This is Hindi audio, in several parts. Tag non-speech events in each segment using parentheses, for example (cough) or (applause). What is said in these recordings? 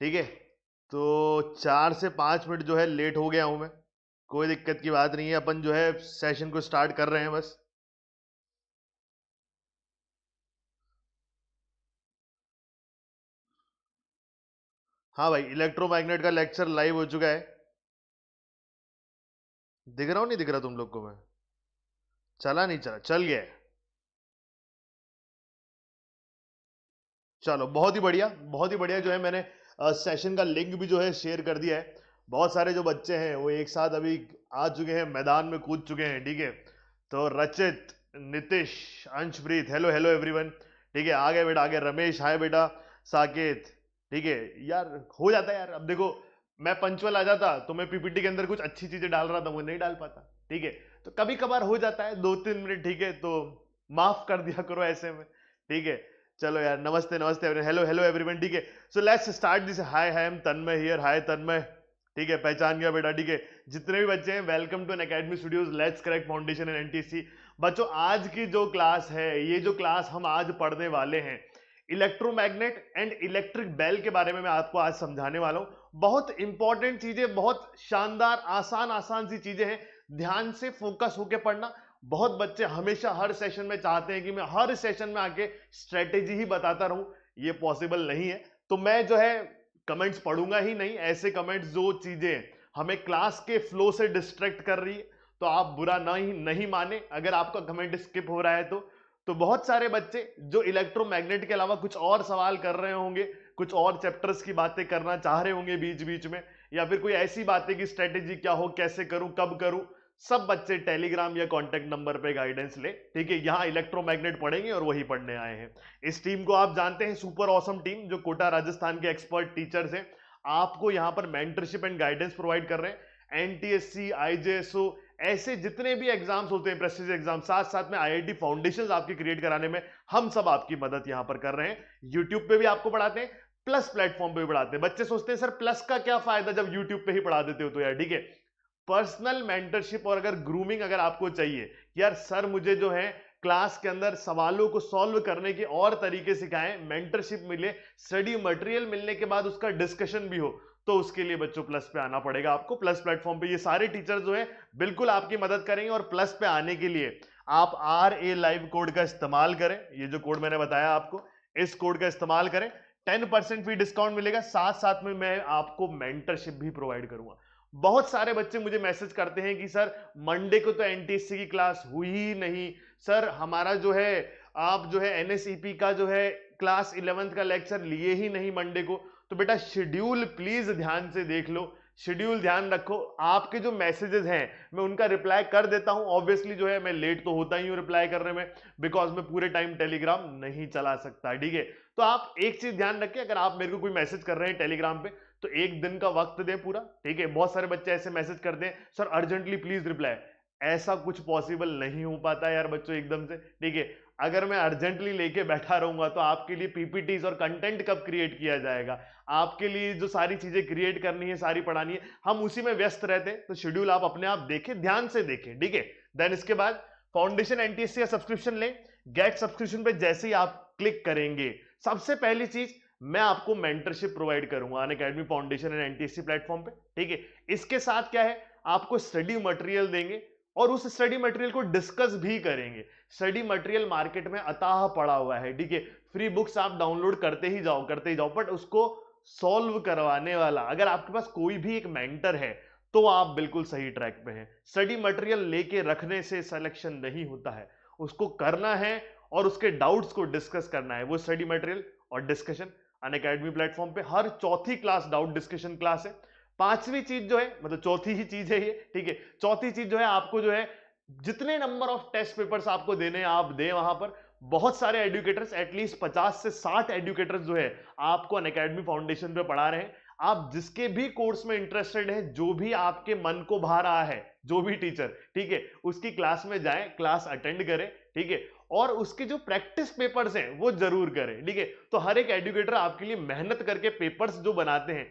ठीक है तो चार से पाँच मिनट जो है लेट हो गया हूँ मैं कोई दिक्कत की बात नहीं है अपन जो है सेशन को स्टार्ट कर रहे हैं बस हाँ भाई इलेक्ट्रोमैग्नेट का लेक्चर लाइव हो चुका है दिख रहा हूं नहीं दिख रहा तुम लोग को मैं चला नहीं चला चल गया चलो बहुत ही बढ़िया बहुत ही बढ़िया जो है मैंने सेशन का लिंक भी जो है शेयर कर दिया है बहुत सारे जो बच्चे हैं वो एक साथ अभी आ चुके हैं मैदान में कूद चुके हैं ठीक है तो Rachit Nitish Anshpreet hello hello everyone ठीक है आ गए बेटा आगे रमेश हाय बेटा साकेत ठीक है यार हो जाता है यार अब देखो मैं पंचवल आ जाता तो मैं पीपीटी के अंदर कुछ अच्छी चीजें डाल रहा था वो नहीं डाल पाता ठीक है तो कभी कभार हो जाता है दो तीन मिनट ठीक है तो माफ कर दिया करो ऐसे में ठीक है चलो यार नमस्ते नमस्ते हेलो हेलो एवरीवन ठीक है so let's start this hi hi am Tanmay here hi Tanmay ठीक है पहचान गया बेटा ठीक है जितने भी बच्चे हैं welcome to Unacademy studios let's correct foundation and NTSE बच्चों आज की जो क्लास है ये जो क्लास हम आज पढ़ने वाले हैं इलेक्ट्रोमैग्नेट एंड इलेक्ट्रिक बेल के बारे में मैं आपको आज समझाने वाला हूं बहुत इंपॉर्टेंट चीजें बहुत शानदार आसान आसान सी चीजें हैं ध्यान से फोकस होकर पढ़ना बहुत बच्चे हमेशा हर सेशन में चाहते हैं कि मैं हर सेशन में आके स्ट्रेटेजी ही बताता रहूं ये पॉसिबल नहीं है तो मैं जो है कमेंट्स पढ़ूंगा ही नहीं ऐसे कमेंट्स जो चीजें हमें क्लास के फ्लो से डिस्ट्रैक्ट कर रही है तो आप बुरा नहीं नहीं माने अगर आपका कमेंट स्किप हो रहा है तो तो बहुत सारे बच्चे जो इलेक्ट्रोमैग्नेट के अलावा कुछ और सवाल कर रहे होंगे कुछ और चैप्टर्स की बातें करना चाह रहे होंगे बीच बीच में या फिर कोई ऐसी बातें कि स्ट्रेटेजी क्या हो कैसे करूं कब करूं सब बच्चे टेलीग्राम या कॉन्टैक्ट नंबर पे गाइडेंस ले ठीक है यहाँ इलेक्ट्रोमैग्नेट पढ़ेंगे और वही पढ़ने आए हैं इस टीम को आप जानते हैं सुपर ऑसम टीम जो कोटा राजस्थान के एक्सपर्ट टीचर्स हैं आपको यहाँ पर मेंटरशिप एंड गाइडेंस प्रोवाइड कर रहे हैं एनटीएससी आईजेएसओ ऐसे जितने भी एग्जाम्स होते हैं प्रेस्टिज एग्जाम साथ साथ में आई फाउंडेशन आपके क्रिएट कराने में हम सब आपकी मदद यहाँ पर कर रहे हैं यूट्यूब पर भी आपको पढ़ाते हैं प्लस प्लेटफॉर्म पे भी पढ़ाते हैं बच्चे सोचते हैं सर प्लस का क्या फायदा जब यूट्यूब पे ही पढ़ा देते हो तो यार ठीक है पर्सनल मेंटरशिप और अगर ग्रूमिंग अगर आपको चाहिए यार सर मुझे जो है क्लास के अंदर सवालों को सॉल्व करने के और तरीके सिखाएं मेंटरशिप मिले स्टडी मटेरियल मिलने के बाद उसका डिस्कशन भी हो तो उसके लिए बच्चों प्लस पे आना पड़ेगा आपको प्लस प्लेटफॉर्म पे ये सारे टीचर जो है बिल्कुल आपकी मदद करेंगे और प्लस पे आने के लिए आप आर ए लाइव कोड का इस्तेमाल करें ये जो कोड मैंने बताया आपको इस कोड का इस्तेमाल करें टेन परसेंट फी डिस्काउंट मिलेगा साथ साथ में मैं आपको मेंटरशिप भी प्रोवाइड करूंगा बहुत सारे बच्चे मुझे मैसेज करते हैं कि सर मंडे को तो एन की क्लास हुई ही नहीं सर हमारा जो है आप जो है एन e का जो है क्लास इलेवंथ का लेक्चर लिए ही नहीं मंडे को तो बेटा शेड्यूल प्लीज ध्यान से देख लो शेड्यूल ध्यान रखो आपके जो मैसेजेस हैं मैं उनका रिप्लाई कर देता हूं ऑब्वियसली जो है मैं लेट तो होता ही हूं रिप्लाई करने में बिकॉज मैं पूरे टाइम टेलीग्राम नहीं चला सकता ठीक है तो आप एक चीज ध्यान रखें अगर आप मेरे को कोई मैसेज कर रहे हैं टेलीग्राम पे तो एक दिन का वक्त दें पूरा ठीक है बहुत सारे बच्चे ऐसे मैसेज कर दें सर अर्जेंटली प्लीज रिप्लाई ऐसा कुछ पॉसिबल नहीं हो पाता यार बच्चों एकदम से ठीक है अगर मैं अर्जेंटली लेके बैठा रहूंगा तो आपके लिए पीपीटीज और कंटेंट कब क्रिएट किया जाएगा आपके लिए जो सारी चीजें क्रिएट करनी है सारी पढ़ानी है हम उसी में व्यस्त रहते हैं तो शेड्यूल आप अपने आप देखें ध्यान से देखें ठीक है देन इसके बाद फाउंडेशन एनटीएससी का सब्सक्रिप्शन लें गेट सब्सक्रिप्शन पर जैसे ही आप क्लिक करेंगे सबसे पहली चीज मैं आपको मेंटरशिप प्रोवाइड करूंगा Unacademy foundation and NTSE platform पे ठीक है इसके साथ क्या है आपको स्टडी मटेरियल देंगे और उस स्टडी मटेरियल को डिस्कस भी करेंगे स्टडी मटेरियल मार्केट में अताह पड़ा हुआ है ठीक है फ्री बुक्स आप डाउनलोड करते ही जाओ करते ही जाओ बट उसको सॉल्व करवाने वाला अगर आपके पास कोई भी एक मेंटर है तो आप बिल्कुल सही ट्रैक पे हैं स्टडी मटेरियल लेके रखने से सिलेक्शन नहीं होता है उसको करना है और उसके डाउट्स को डिस्कस करना है वो स्टडी मटेरियल और डिस्कशन अन अकेडमी प्लेटफॉर्म पे हर चौथी क्लास डाउट डिस्कशन क्लास है पांचवी चीज जो है मतलब चौथी ही चीज है ये ठीक है चौथी चीज जो है आपको जो है जितने नंबर ऑफ टेस्ट पेपर्स आपको देने आप दे वहां पर बहुत सारे एडुकेटर्स एटलीस्ट 50 से 60 एडुकेटर्स जो है आपको अन अकेडमी फाउंडेशन पे पढ़ा रहे हैं आप जिसके भी कोर्स में इंटरेस्टेड हैं जो भी आपके मन को भा रहा है जो भी टीचर ठीक है उसकी क्लास में जाए क्लास अटेंड करें ठीक है और उसके जो प्रैक्टिस पेपर्स हैं वो जरूर करें ठीक है तो हर एक एडुकेटर आपके लिए मेहनत करके पेपर्स जो बनाते हैं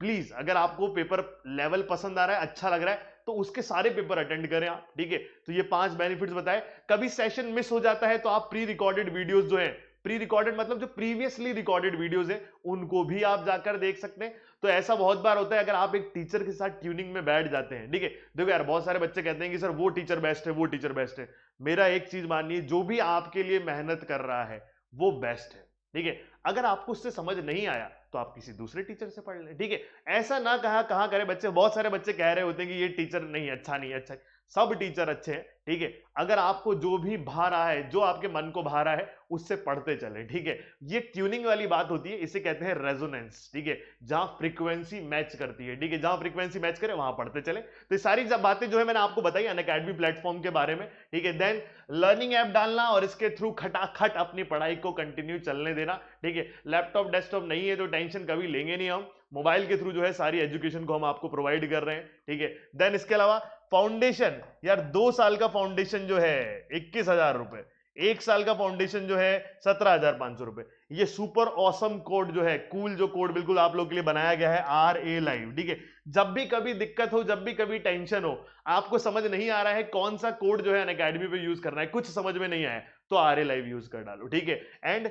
प्लीज अगर आपको पेपर लेवल पसंद आ रहा है अच्छा लग रहा है तो उसके सारे पेपर अटेंड करें आप ठीक है तो ये पांच बेनिफिट्स बताए कभी सेशन मिस हो जाता है तो आप प्री रिकॉर्डेड वीडियोज जो है प्री रिकॉर्डेड मतलब जो प्रीवियसली रिकॉर्डेड वीडियोज है उनको भी आप जाकर देख सकते हैं तो ऐसा बहुत बार होता है अगर आप एक टीचर के साथ ट्यूनिंग में बैठ जाते हैं ठीक है देखो यार बहुत सारे बच्चे कहते हैं कि सर वो टीचर बेस्ट है वो टीचर बेस्ट है मेरा एक चीज मानिए जो भी आपके लिए मेहनत कर रहा है वो बेस्ट है ठीक है अगर आपको उससे समझ नहीं आया तो आप किसी दूसरे टीचर से पढ़ लें ठीक है ऐसा ना कहा कहा करें बच्चे बहुत सारे बच्चे कह रहे होते हैं कि ये टीचर नहीं अच्छा नहीं अच्छा सब टीचर अच्छे हैं ठीक है अगर आपको जो भी भा रहा है जो आपके मन को भा रहा है उससे पढ़ते चले ठीक है ये ट्यूनिंग वाली बात होती है इसे कहते हैं रेजोनेंस ठीक है जहां फ्रीक्वेंसी मैच करती है ठीक है जहां फ्रीक्वेंसी मैच करे वहां पढ़ते चले तो सारी जब बातें जो है मैंने आपको बताई अन अकेडमी प्लेटफॉर्म के बारे में ठीक है देन लर्निंग ऐप डालना और इसके थ्रू खटाखट अपनी पढ़ाई को कंटिन्यू चलने देना ठीक है लैपटॉप डेस्कटॉप नहीं है तो टेंशन कभी लेंगे नहीं हम मोबाइल के थ्रू जो है सारी एजुकेशन को हम आपको प्रोवाइड कर रहे हैं ठीक है देन इसके अलावा फाउंडेशन यार दो साल का फाउंडेशन जो है इक्कीस हजार रुपए एक साल का फाउंडेशन जो है सत्रह हजार पांच सौ रुपए ये सुपर ऑसम कोड जो है कूल जो कोड बिल्कुल आप लोग के लिए बनाया गया है आर ए लाइव ठीक है जब भी कभी दिक्कत हो जब भी कभी टेंशन हो आपको समझ नहीं आ रहा है कौन सा कोड जो है अकेडमी पर यूज करना है कुछ समझ में नहीं आया तो आर ए लाइव यूज कर डालो ठीक है एंड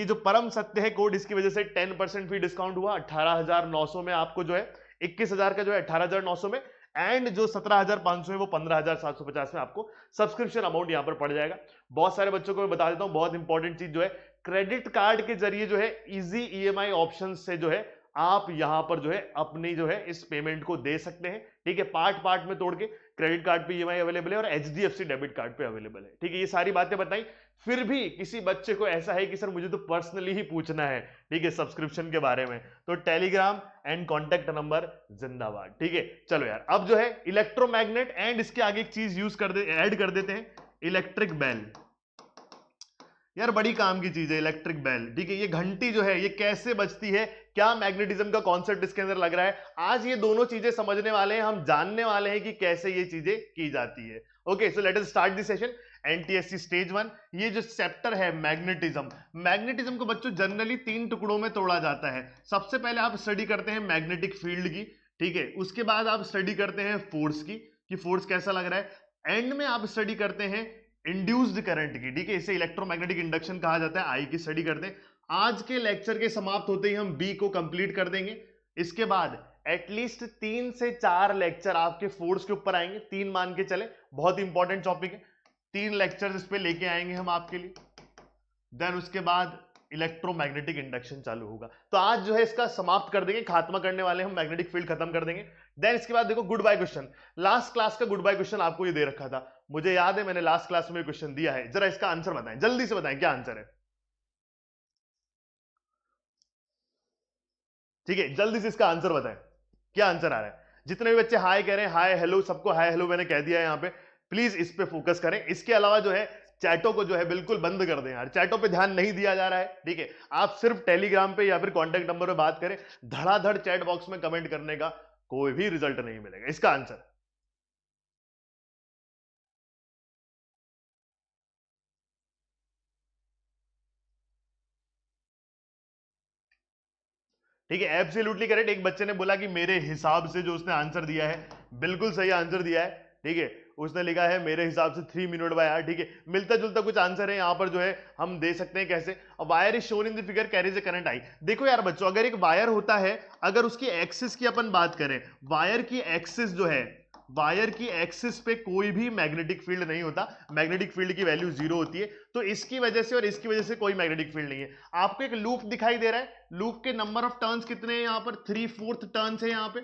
ये जो परम सत्य है कोड इसकी वजह से टेन परसेंट फी डिस्काउंट हुआ अठारह हजार नौ सौ में आपको जो है इक्कीस हजार का जो है अठारह हजार नौ सौ में एंड जो 17,500 है वो 15,750 में आपको सब्सक्रिप्शन अमाउंट यहां पर पड़ जाएगा बहुत सारे बच्चों को मैं बता देता हूं बहुत इंपॉर्टेंट चीज जो है क्रेडिट कार्ड के जरिए जो है इजी ईएमआई ऑप्शन से जो है आप यहां पर जो है अपनी जो है इस पेमेंट को दे सकते हैं ठीक है पार्ट पार्ट में तोड़ के क्रेडिट कार्ड पे ईएमआई e अवेलेबल है और एचडीएफसी डेबिट कार्ड पे अवेलेबल है ठीक है ये सारी बातें बताई फिर भी किसी बच्चे को ऐसा है कि सर मुझे तो पर्सनली ही पूछना है ठीक है सब्सक्रिप्शन के बारे में तो टेलीग्राम एंड कॉन्टेक्ट नंबर जिंदाबाद ठीक है चलो यार अब जो है इलेक्ट्रोमैग्नेट एंड इसके आगे एक चीज यूज कर दे ऐड कर देते हैं इलेक्ट्रिक बेल यार बड़ी काम की चीज है इलेक्ट्रिक बेल ठीक है ये घंटी जो है ये कैसे बचती है क्या मैग्नेटिज्म का कॉन्सेप्ट इसके अंदर लग रहा है आज ये दोनों चीजें समझने वाले हैं हम जानने वाले हैं कि कैसे ये चीजें की जाती है okay so let us start this session NTSC stage one ये जो चैप्टर है मैग्नेटिज्म मैग्नेटिज्म को बच्चों जनरली तीन टुकड़ों में तोड़ा जाता है सबसे पहले आप स्टडी करते हैं मैग्नेटिक फील्ड की ठीक है उसके बाद आप स्टडी करते हैं फोर्स की कि फोर्स कैसा लग रहा है एंड में आप स्टडी करते हैं इंड्यूस्ड करंट की ठीक है इसे इलेक्ट्रोमैग्नेटिक इंडक्शन कहा जाता है आई की स्टडी करते हैं आज के लेक्चर के समाप्त होते ही हम बी को कंप्लीट कर देंगे इसके बाद एटलीस्ट तीन से चार लेक्चर आपके फोर्स के ऊपर आएंगे तीन मान के चले बहुत इंपॉर्टेंट टॉपिक है तीन लेक्चर इस पर लेके आएंगे हम आपके लिए देन उसके बाद इलेक्ट्रोमैग्नेटिक इंडक्शन चालू होगा तो आज जो है इसका समाप्त कर देंगे खात्मा करने वाले हम मैग्नेटिक फील्ड खत्म कर देंगे देन इसके बाद देखो goodbye question last class का गुड बाय क्वेश्चन आपको ये दे रखा था मुझे याद है मैंने लास्ट क्लास में क्वेश्चन दिया है जरा इसका आंसर बताएं जल्दी से बताएं क्या आंसर है ठीक है जल्दी से इसका आंसर बताएं क्या आंसर आ रहा है जितने भी बच्चे हाय कह रहे हैं हाय हेलो सबको हाय हेलो मैंने कह दिया है यहां पर प्लीज इस पर फोकस करें इसके अलावा जो है चैटों को जो है बिल्कुल बंद कर दें यार चैटों पे ध्यान नहीं दिया जा रहा है ठीक है आप सिर्फ टेलीग्राम पे या फिर कॉन्टेक्ट नंबर पे बात करें धड़ाधड़ चैट बॉक्स में कमेंट करने का कोई भी रिजल्ट नहीं मिलेगा इसका आंसर ठीक है एब्सोल्युटली करेक्ट एक बच्चे ने बोला कि मेरे हिसाब से जो उसने आंसर दिया है बिल्कुल सही आंसर दिया है ठीक है उसने लिखा है मेरे हिसाब से थ्री मिनट बाय आर ठीक है मिलता जुलता कुछ आंसर है यहां पर जो है हम दे सकते हैं कैसे wire is shown in the figure carries a current I देखो यार बच्चों अगर एक वायर होता है अगर उसकी एक्सिस की अपन बात करें वायर की एक्सिस जो है वायर की एक्सिस पे कोई भी मैग्नेटिक फील्ड नहीं होता मैग्नेटिक फील्ड की वैल्यू जीरो होती है तो इसकी वजह से और इसकी वजह से कोई मैग्नेटिक फील्ड नहीं है आपको एक लूप दिखाई दे रहा है लूप के नंबर ऑफ टर्न्स कितने हैं यहां पर थ्री फोर्थ टर्न्स है यहां पे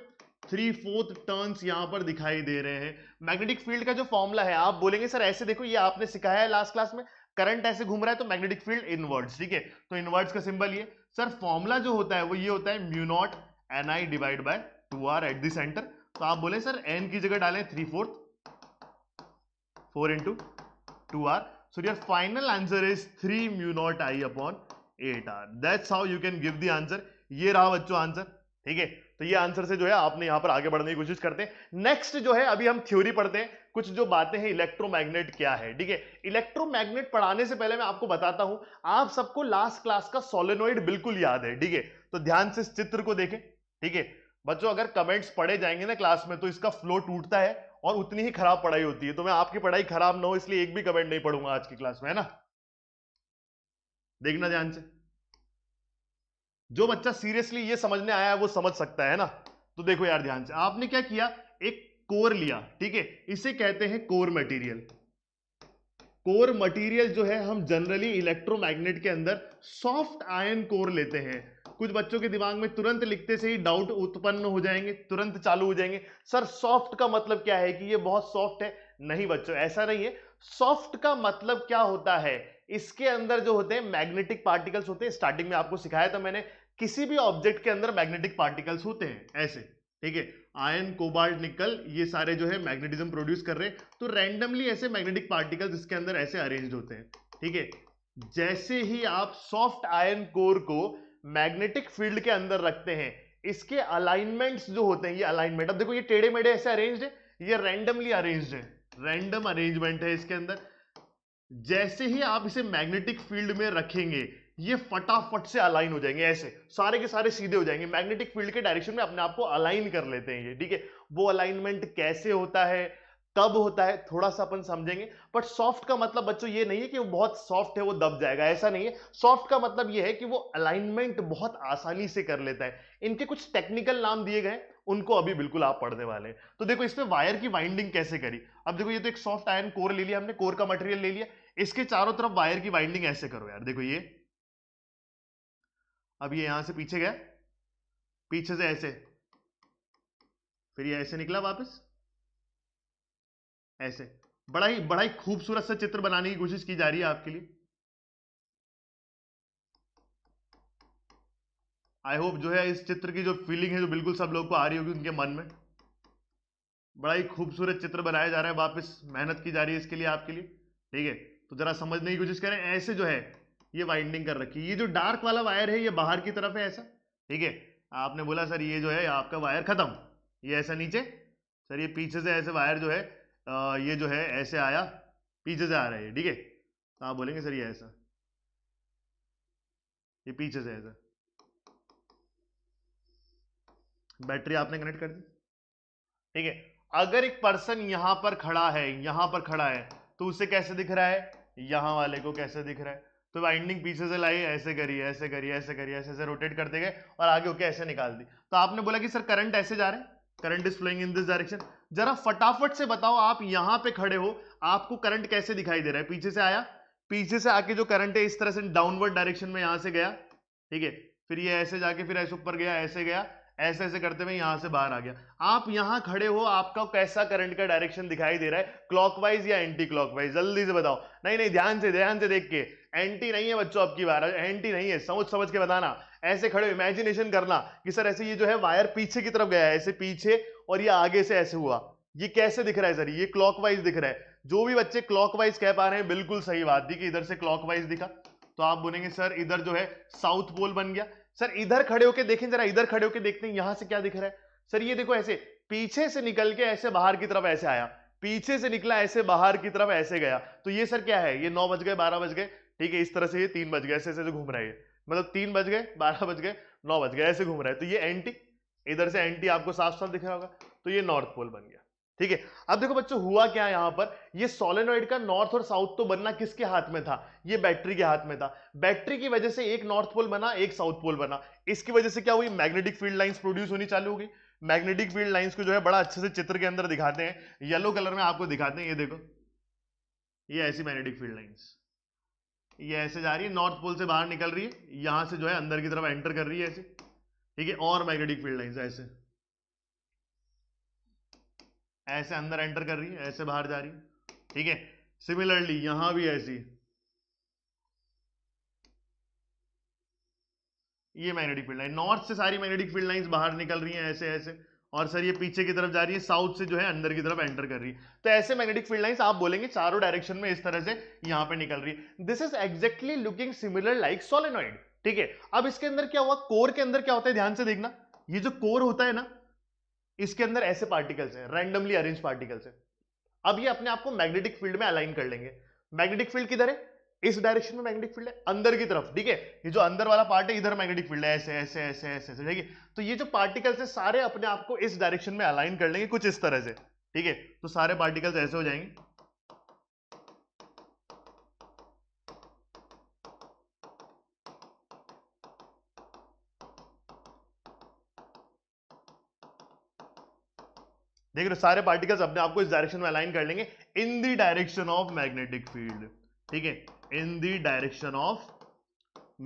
थ्री फोर्थ टर्न्स यहां पर दिखाई दे रहे हैं मैग्नेटिक फील्ड का जो फॉर्मुला है आप बोलेंगे सर ऐसे देखो ये आपने सिखाया है लास्ट क्लास में करंट ऐसे घूम रहा है तो मैग्नेटिक फील्ड इनवर्ड्स ठीक है तो इनवर्ड्स का सिंबल ये सर फॉर्मुला जो होता है वो ये होता है mu nought N I divide by two R at centre तो आप बोले सर एन की जगह डालें three fourth four into two R so your final answer is three mu nought I upon eight R that's how you can give the answer ये रहा बच्चों आंसर ठीक है तो ये आंसर से जो है आपने यहां पर आगे बढ़ने की कोशिश करते हैं नेक्स्ट जो है अभी हम थ्योरी पढ़ते हैं कुछ जो बातें हैं इलेक्ट्रोमैग्नेट क्या है ठीक है इलेक्ट्रोमैग्नेट पढ़ाने से पहले मैं आपको बताता हूं आप सबको लास्ट क्लास का सोलेनोइड बिल्कुल याद है ठीक है तो ध्यान से इस चित्र को देखें ठीक है बच्चों अगर कमेंट्स पढ़े जाएंगे ना क्लास में तो इसका फ्लो टूटता है और उतनी ही खराब पढ़ाई होती है तो मैं आपकी पढ़ाई खराब ना हो इसलिए एक भी कमेंट नहीं पढ़ूंगा आज की क्लास में है ना देखना ध्यान से जो बच्चा सीरियसली ये समझने आया है वो समझ सकता है ना तो देखो यार ध्यान से आपने क्या किया एक कोर लिया ठीक है इसे कहते हैं कोर मटेरियल कोर मटेरियल जो है हम जनरली इलेक्ट्रोमैग्नेट के अंदर सॉफ्ट आयन कोर लेते हैं कुछ बच्चों के दिमाग में तुरंत लिखते से ही डाउट उत्पन्न हो जाएंगे तुरंत चालू हो जाएंगे सर सॉफ्ट का मतलब क्या है कि ये बहुत सॉफ्ट है नहीं बच्चों ऐसा नहीं है सॉफ्ट का मतलब क्या होता है इसके अंदर जो होते हैं मैग्नेटिक पार्टिकल्स होते हैं स्टार्टिंग में आपको सिखाया था मैंने किसी भी ऑब्जेक्ट के अंदर मैग्नेटिक पार्टिकल्स होते हैं ऐसे ठीक है आयन कोबाल्ट निकल ये सारे जो है मैग्नेटिज्म प्रोड्यूस कर रहे हैं तो रैंडमली ऐसे मैग्नेटिक पार्टिकल्स इसके अंदर ऐसे अरेंज होते हैं ठीक है जैसे ही आप सॉफ्ट आयन कोर को मैग्नेटिक फील्ड के अंदर रखते हैं इसके अलाइनमेंट्स जो होते हैं ये अलाइनमेंट अब देखो ये टेढ़े मेढ़े ऐसे अरेंज है ये रैंडमली अरेंज है रैंडम अरेंजमेंट है इसके अंदर जैसे ही आप इसे मैग्नेटिक फील्ड में रखेंगे ये फटाफट से अलाइन हो जाएंगे ऐसे सारे के सारे सीधे हो जाएंगे मैग्नेटिक फील्ड के डायरेक्शन में अपने आप को अलाइन कर लेते हैं ये ठीक है वो अलाइनमेंट कैसे होता है कब होता है थोड़ा सा अपन समझेंगे बट सॉफ्ट का मतलब बच्चों ये नहीं है कि वो बहुत सॉफ्ट है वो दब जाएगा ऐसा नहीं है सॉफ्ट का मतलब ये है कि वो अलाइनमेंट बहुत आसानी से कर लेता है इनके कुछ टेक्निकल नाम दिए गए उनको अभी बिल्कुल आप पढ़ने वाले हैं तो देखो इसमें वायर की वाइंडिंग कैसे करी अब देखो ये तो एक सॉफ्ट आयरन कोर ले लिया हमने कोर का मटेरियल ले लिया इसके चारों तरफ वायर की वाइंडिंग ऐसे करो यार देखो ये अब ये यहां से पीछे गया पीछे से ऐसे फिर ये ऐसे निकला वापस ऐसे बड़ा ही बड़ा ही खूबसूरत सा चित्र बनाने की कोशिश की जा रही है आपके लिए आई होप जो है इस चित्र की जो फीलिंग है जो बिल्कुल सब लोग को आ रही होगी उनके मन में बड़ा ही खूबसूरत चित्र बनाया जा रहा है वापस मेहनत की जा रही है इसके लिए आपके लिए ठीक है तो जरा समझने की कोशिश करें ऐसे जो है ये वाइंडिंग कर रखी है ये जो डार्क वाला वायर है ये बाहर की तरफ है ऐसा ठीक है आपने बोला सर ये जो है आपका वायर खत्म ये ऐसा नीचे सर ये पीछे से ऐसे वायर जो है आ, ये जो है ऐसे आया पीछे से आ रहा है ठीक है तो आप बोलेंगे सर ये ऐसा ये पीछे से ऐसा बैटरी आपने कनेक्ट कर दी ठीक है अगर एक पर्सन यहां पर खड़ा है यहां पर खड़ा है तो उसे कैसे दिख रहा है यहां वाले को कैसे दिख रहा है तो बाइंडिंग पीछे से लाई ऐसे करी ऐसे करी ऐसे करी ऐसे ऐसे रोटेट करते गए और आगे होके ऐसे निकाल दी तो आपने बोला कि सर करंट ऐसे जा रहे हैं current is flowing in this direction जरा फटाफट से बताओ आप यहां पे खड़े हो आपको करंट कैसे दिखाई दे रहा है पीछे से आया पीछे से आके जो करंट है इस तरह से डाउनवर्ड डायरेक्शन में यहां से गया ठीक है फिर ये ऐसे जाके फिर ऐसे ऊपर गया ऐसे गया ऐसे ऐसे करते हुए यहां से बाहर आ गया आप यहां खड़े हो आपका कैसा करंट का डायरेक्शन दिखाई दे रहा है क्लॉकवाइज या एंटी क्लॉकवाइज जल्दी से बताओ नहीं नहीं ध्यान से ध्यान से देख के एंटी नहीं है बच्चों आपकी वायर एंटी नहीं है समझ समझ के बताना ऐसे खड़े इमेजिनेशन करना कि सर ऐसे ये जो है वायर पीछे की तरफ गया है ऐसे पीछे और ये आगे से ऐसे हुआ ये कैसे दिख रहा है सर ये क्लॉकवाइज दिख रहा है जो भी बच्चे क्लॉकवाइज कह पा रहे हैं बिल्कुल सही बात दी कि इधर से क्लॉकवाइज दिखा तो आप बोलेंगे सर इधर जो है साउथ पोल बन गया सर इधर खड़े होके देखें जरा इधर खड़े होके देखते हैं यहां से क्या दिख रहा है सर ये देखो ऐसे पीछे से निकल के ऐसे बाहर की तरफ ऐसे आया पीछे से निकला ऐसे बाहर की तरफ ऐसे गया तो ये सर क्या है ये नौ बज गए बारह बज गए ठीक है इस तरह से ये तीन बज गए ऐसे ऐसे घूम रहा है मतलब तीन बज गए बारह बज गए नौ बज गए ऐसे घूम रहा है तो ये एंटी इधर से एंटी आपको साफ साफ दिख रहा होगा तो ये नॉर्थ पोल बन गया ठीक है अब देखो बच्चों हुआ क्या यहां पर ये सोलेनोइड का नॉर्थ और साउथ तो बनना किसके हाथ में था ये बैटरी के हाथ में था बैटरी की वजह से एक नॉर्थ पोल बना एक साउथ पोल बना इसकी वजह से क्या हुई मैग्नेटिक फील्ड लाइंस प्रोड्यूस होनी चालू होगी मैग्नेटिक फील्ड लाइंस को जो है बड़ा अच्छे से चित्र के अंदर दिखाते हैं येलो कलर में आपको दिखाते हैं ये देखो ये ऐसी मैग्नेटिक फील्ड लाइन्स ये ऐसे जा रही है नॉर्थ पोल से बाहर निकल रही है यहां से जो है अंदर की तरफ एंटर कर रही है ऐसे ठीक है और मैग्नेटिक फील्ड लाइन ऐसे ऐसे अंदर एंटर कर रही है ऐसे बाहर जा रही है ठीक है सिमिलरली यहां भी ऐसी ये मैग्नेटिक फील्ड लाइन नॉर्थ से सारी मैग्नेटिक फील्ड लाइन बाहर निकल रही है ऐसे ऐसे और सर ये पीछे की तरफ जा रही है साउथ से जो है अंदर की तरफ एंटर कर रही है तो ऐसे मैग्नेटिक फील्ड लाइंस आप बोलेंगे चारों डायरेक्शन में इस तरह से यहां पे निकल रही है this is exactly looking similar like solenoid ठीक है अब इसके अंदर क्या हुआ कोर के अंदर क्या होता है ध्यान से देखना ये जो कोर होता है ना इसके अंदर ऐसे पार्टिकल्स है रैंडमली अरेंज पार्टिकल्स है अब ये अपने आपको मैग्नेटिक फील्ड में अलाइन कर लेंगे मैग्नेटिक फील्ड किधर है इस डायरेक्शन में मैग्नेटिक फील्ड है अंदर की तरफ ठीक है ये जो अंदर वाला पार्ट है इधर मैग्नेटिक फील्ड है ऐसे ऐसे ऐसे ऐसे ऐसे ठीक है तो ये जो पार्टिकल्स है सारे अपने आप को इस डायरेक्शन में अलाइन कर लेंगे कुछ इस तरह से ठीक है तो सारे पार्टिकल्स ऐसे हो जाएंगे देख रहे सारे पार्टिकल्स अपने आप को इस डायरेक्शन में अलाइन कर लेंगे in the direction of magnetic field ठीक है in the direction of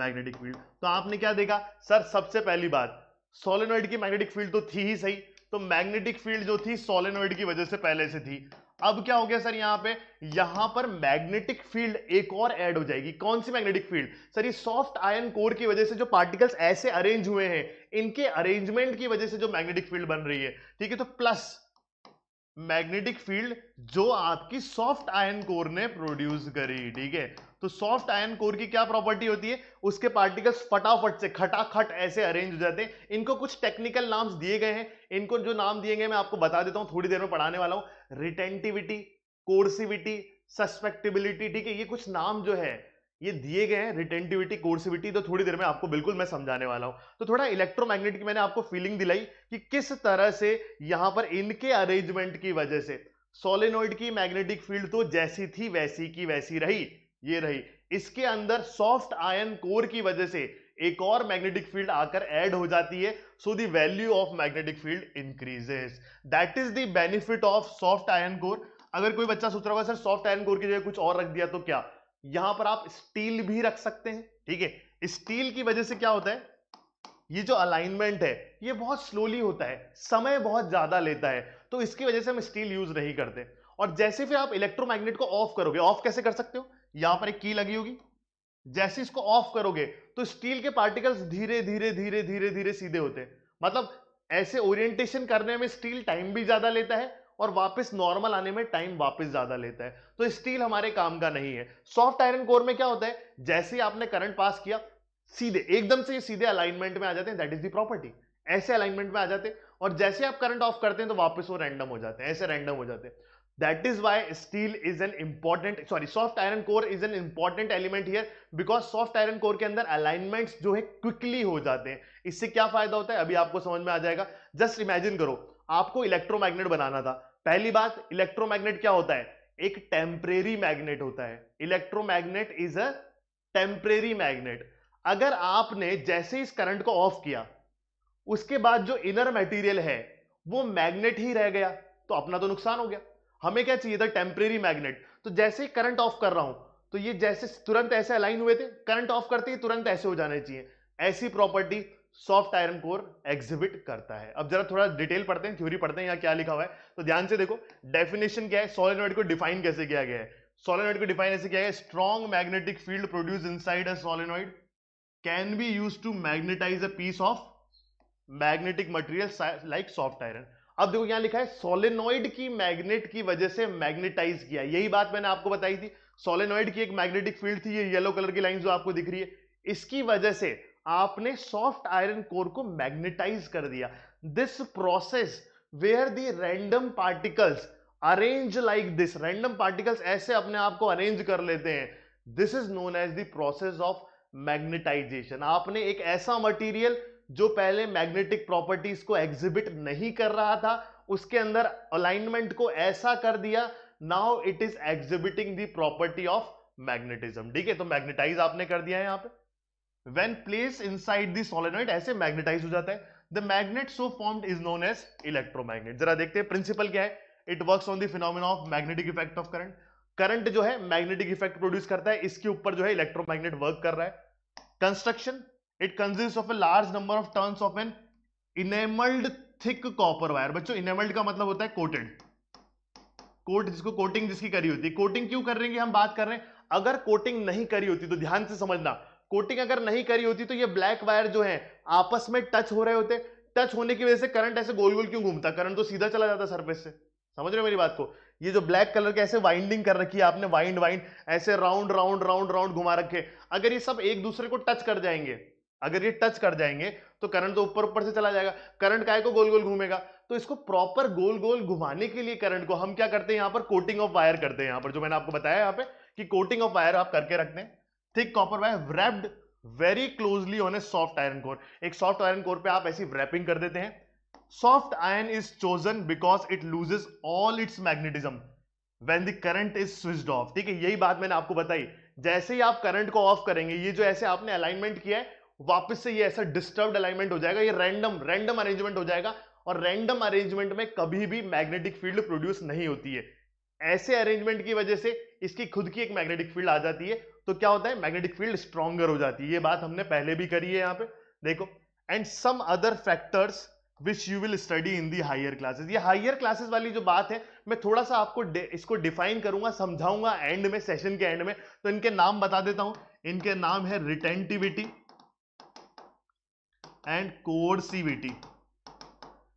magnetic field तो आपने क्या देखा सर सबसे पहली बात सोलेनोइड की मैग्नेटिक फील्ड तो थी ही सही तो मैग्नेटिक फील्ड जो थी सोलेनोइड की वजह से पहले से थी अब क्या हो गया सर यहां पे यहां पर मैग्नेटिक फील्ड एक और ऐड हो जाएगी कौन सी मैग्नेटिक फील्ड सर ये सॉफ्ट आयन कोर की वजह से जो पार्टिकल्स ऐसे अरेंज हुए हैं इनके अरेंजमेंट की वजह से जो मैग्नेटिक फील्ड बन रही है ठीक है तो प्लस मैग्नेटिक फील्ड जो आपकी सॉफ्ट आयन कोर ने प्रोड्यूस करी ठीक है तो सॉफ्ट आयन कोर की क्या प्रॉपर्टी होती है उसके पार्टिकल्स फटाफट से खटाखट ऐसे अरेंज हो जाते हैं इनको कुछ टेक्निकल नाम्स दिए गए हैं इनको जो नाम दिए गए मैं आपको बता देता हूं थोड़ी देर में पढ़ाने वाला हूं रिटेंटिविटी कोर्सिविटी सस्पेक्टिबिलिटी ठीक है ये कुछ नाम जो है ये दिए गए हैं रिटेंटिविटी कोर्सिविटी तो थोड़ी देर में आपको बिल्कुल मैं समझाने वाला हूं तो थोड़ा इलेक्ट्रोमैग्नेटिक मैंने आपको फीलिंग दिलाई कि किस तरह से यहां पर इनके अरेंजमेंट की वजह से सोलेनोइड की मैग्नेटिक फील्ड तो जैसी थी वैसी की वैसी रही ये रही इसके अंदर सॉफ्ट आयन कोर की वजह से एक और मैग्नेटिक फील्ड आकर एड हो जाती है so the value of magnetic field increases that is the benefit of soft iron core अगर कोई बच्चा सोच रहा होगा सर सॉफ्ट आयन कोर की जगह कुछ और रख दिया तो क्या यहां पर आप स्टील भी रख सकते हैं ठीक है स्टील की वजह से क्या होता है ये जो अलाइनमेंट है ये बहुत स्लोली होता है समय बहुत ज्यादा लेता है तो इसकी वजह से हम स्टील यूज नहीं करते और जैसे फिर आप इलेक्ट्रोमैग्नेट को ऑफ करोगे ऑफ कैसे कर सकते हो यहां पर एक की लगी होगी जैसे इसको ऑफ करोगे तो स्टील के पार्टिकल्स धीरे धीरे धीरे धीरे धीरे सीधे होते हैं मतलब ऐसे ओरिएंटेशन करने में स्टील टाइम भी ज्यादा लेता है और वापस नॉर्मल आने में टाइम वापस ज्यादा लेता है तो स्टील हमारे काम का नहीं है सॉफ्ट आयरन कोर में क्या होता है जैसे ही आपने करंट पास किया सीधे एकदम से सीधे अलाइनमेंट में आ जाते हैं दैट इज दी प्रॉपर्टी ऐसे अलाइनमेंट में आ जाते हैं और जैसे आप करंट ऑफ करते हैं तो वापस वो रैंडम हो जाते हैं ऐसे रैंडम हो जाते हैं that is why steel is an important sorry soft iron core is an important element here because soft iron core के अंदर अलाइनमेंट्स जो है क्विकली हो जाते हैं इससे क्या फायदा होता है अभी आपको समझ में आ जाएगा जस्ट इमेजिन करो आपको इलेक्ट्रोमैग्नेट बनाना था पहली बात इलेक्ट्रोमैग्नेट क्या होता है एक टेम्परेरी मैग्नेट होता है electromagnet is a temporary magnet अगर आपने जैसे इस करंट को ऑफ किया उसके बाद जो इनर मटेरियल है वो मैग्नेट ही रह गया तो अपना तो नुकसान हो गया हमें क्या चाहिए था टेम्परेरी मैग्नेट तो जैसे ही करंट ऑफ कर रहा हूं तो ये जैसे तुरंत ऐसे अलाइन हुए थे करंट ऑफ करते ही तुरंत ऐसे हो जाने चाहिए ऐसी property soft iron core exhibit करता है अब जरा थोड़ा डिटेल पढ़ते हैं थ्योरी पढ़ते हैं यहाँ क्या लिखा हुआ है तो ध्यान से देखो डेफिनेशन क्या है सॉलिनॉइड को डिफाइन कैसे किया गया है सॉलिनॉइड को डिफाइन ऐसे किया गया strong magnetic field produce inside a solenoid can be use to magnetise a piece of magnetic material like soft iron अब देखो यहां लिखा है सोलिनॉइड की मैग्नेट की वजह से मैग्नेटाइज किया यही बात मैंने आपको बताई थी सोलिनॉइड की एक मैग्नेटिक फील्ड थी ये येलो कलर की लाइन जो आपको दिख रही है इसकी वजह से आपने सॉफ्ट आयरन कोर को मैग्नेटाइज कर दिया this process where the random particles arrange like this random particles ऐसे अपने आप को अरेंज कर लेते हैं this is known as the process of magnetisation आपने एक ऐसा मटेरियल जो पहले मैग्नेटिक प्रॉपर्टीज को एग्जिबिट नहीं कर रहा था उसके अंदर अलाइनमेंट को ऐसा कर दिया now it is exhibiting the property of magnetism ठीक है तो मैग्नेटाइज आपने कर दिया है यहां पे when place inside solenoid ऐसे मैग्नेटाइज हो जाता है the magnet so form is known as electromagnet जरा देखते हैं प्रिंसिपल क्या है it work on the phenomena of magnetic effect of current current जो है मैग्नेटिक इफेक्ट प्रोड्यूस करता है इसके ऊपर जो है इलेक्ट्रोमैग्नेट वर्क कर रहा है construction it consist of a large number of turns of an enamelled thick copper wire बच्चों इनेमल्ड का मतलब होता है कोटेड कोट जिसको कोटिंग जिसकी करी होती है कोटिंग क्यों कर रहे हैं हम बात कर रहे हैं अगर कोटिंग नहीं करी होती तो ध्यान से समझना कोटिंग अगर नहीं करी होती तो ये ब्लैक वायर जो है आपस में टच हो रहे होते टच होने की वजह से करंट ऐसे गोल गोल क्यों घूमता करंट तो सीधा चला जाता सरफेस से समझ रहे हो मेरी बात को ये जो ब्लैक कलर के ऐसे वाइंडिंग कर रखी है आपने वाइंड वाइंड ऐसे राउंड राउंड राउंड राउंड घुमा रखे अगर ये सब एक दूसरे को टच कर जाएंगे अगर ये टच कर जाएंगे तो करंट तो ऊपर ऊपर से चला जाएगा करंट काय को गोल गोल घूमेगा तो इसको प्रॉपर गोल गोल घुमाने के लिए करंट को हम क्या करते हैं यहां पर कोटिंग ऑफ वायर करते हैं यहां पर जो मैंने आपको बताया यहां पे कि कोटिंग ऑफ वायर आप करके रखते हैं thick copper wire wrapped very closely on a soft iron core एक सॉफ्ट आयरन कोर पे आप ऐसी रैपिंग कर देते हैं soft iron is chosen because it loses all its magnetism when the current is switched off ठीक है यही बात मैंने आपको बताई जैसे ही आप करंट को ऑफ करेंगे ये जो ऐसे आपने अलाइनमेंट किया है वापस से ये ऐसा डिस्टर्ब अलाइनमेंट हो जाएगा ये रैंडम रैंडम अरेंजमेंट हो जाएगा और रैंडम अरेंजमेंट में कभी भी मैग्नेटिक फील्ड प्रोड्यूस नहीं होती है ऐसे अरेंजमेंट की वजह से इसकी खुद की एक मैग्नेटिक फील्ड आ जाती है तो क्या होता है मैग्नेटिक फील्ड स्ट्रॉन्गर हो जाती है ये बात हमने पहले भी करी है यहाँ पे देखो and some other factors which you will study in the higher classes ये हायर क्लासेस वाली जो बात है मैं थोड़ा सा आपको इसको डिफाइन करूंगा समझाऊंगा एंड में सेशन के एंड में तो इनके नाम बता देता हूं इनके नाम है रिटेंटिविटी एंड कोर्सिविटी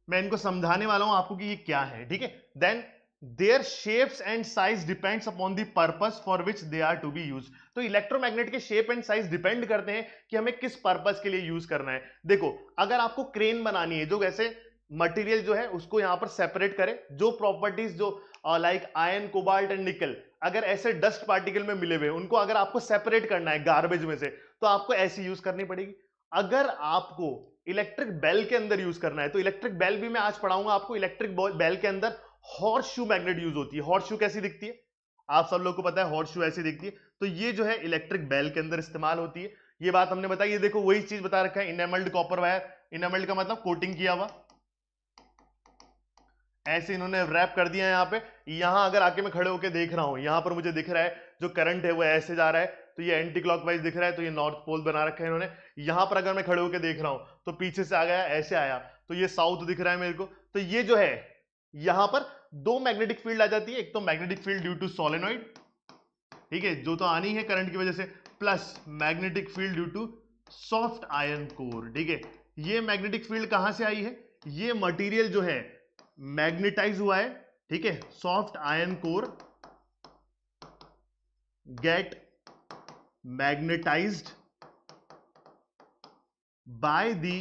मैं इनको समझाने वाला हूं आपको कि ये क्या है ठीक है then their shapes and size depends upon the purpose for which they are to be use तो इलेक्ट्रोमैग्नेट के शेप एंड साइज डिपेंड करते हैं कि हमें किस पर्पस के लिए यूज करना है देखो अगर आपको क्रेन बनानी है जो वैसे मटेरियल जो है उसको यहां पर सेपरेट करें जो प्रॉपर्टीज जो लाइक आयन कोबाल्ट एंड निकल अगर ऐसे डस्ट पार्टिकल में मिले हुए उनको अगर आपको सेपरेट करना है गार्बेज में से तो आपको ऐसी यूज करनी पड़ेगी अगर आपको इलेक्ट्रिक बेल के अंदर यूज करना है तो इलेक्ट्रिक बेल भी मैं आज पढ़ाऊंगा आपको इलेक्ट्रिक बेल के अंदर हॉर्स शू मैग्नेट यूज होती है हॉर्स शू कैसी दिखती है आप सब लोग को पता है हॉर्स शू ऐसी दिखती है तो ये जो है इलेक्ट्रिक बैल के अंदर इस्तेमाल होती है ये बात हमने बताई ये देखो वही चीज बता रखा है इनेमल्ड कॉपर वायर इनेमल्ड का मतलब कोटिंग किया हुआ ऐसे इन्होंने रैप कर दिया है यहाँ पे यहां अगर आके मैं खड़े होकर देख रहा हूं यहां पर मुझे दिख रहा है जो करंट है वो ऐसे जा रहा है तो ये एंटी क्लॉकवाइज दिख रहा है तो ये नॉर्थ पोल बना रखा है इन्होंने यहां पर अगर मैं खड़े होकर देख रहा हूं तो पीछे से आ गया ऐसे आया तो ये साउथ दिख रहा है मेरे को तो ये जो है यहां पर दो मैग्नेटिक फील्ड आ जाती है एक तो magnetic field due to solenoid ठीक है जो तो आनी है करंट की वजह से plus magnetic field due to soft iron core ठीक है ये मैग्नेटिक फील्ड कहां से आई है ये मटेरियल जो है मैग्नेटाइज हुआ है ठीक है soft iron core get magnetised by the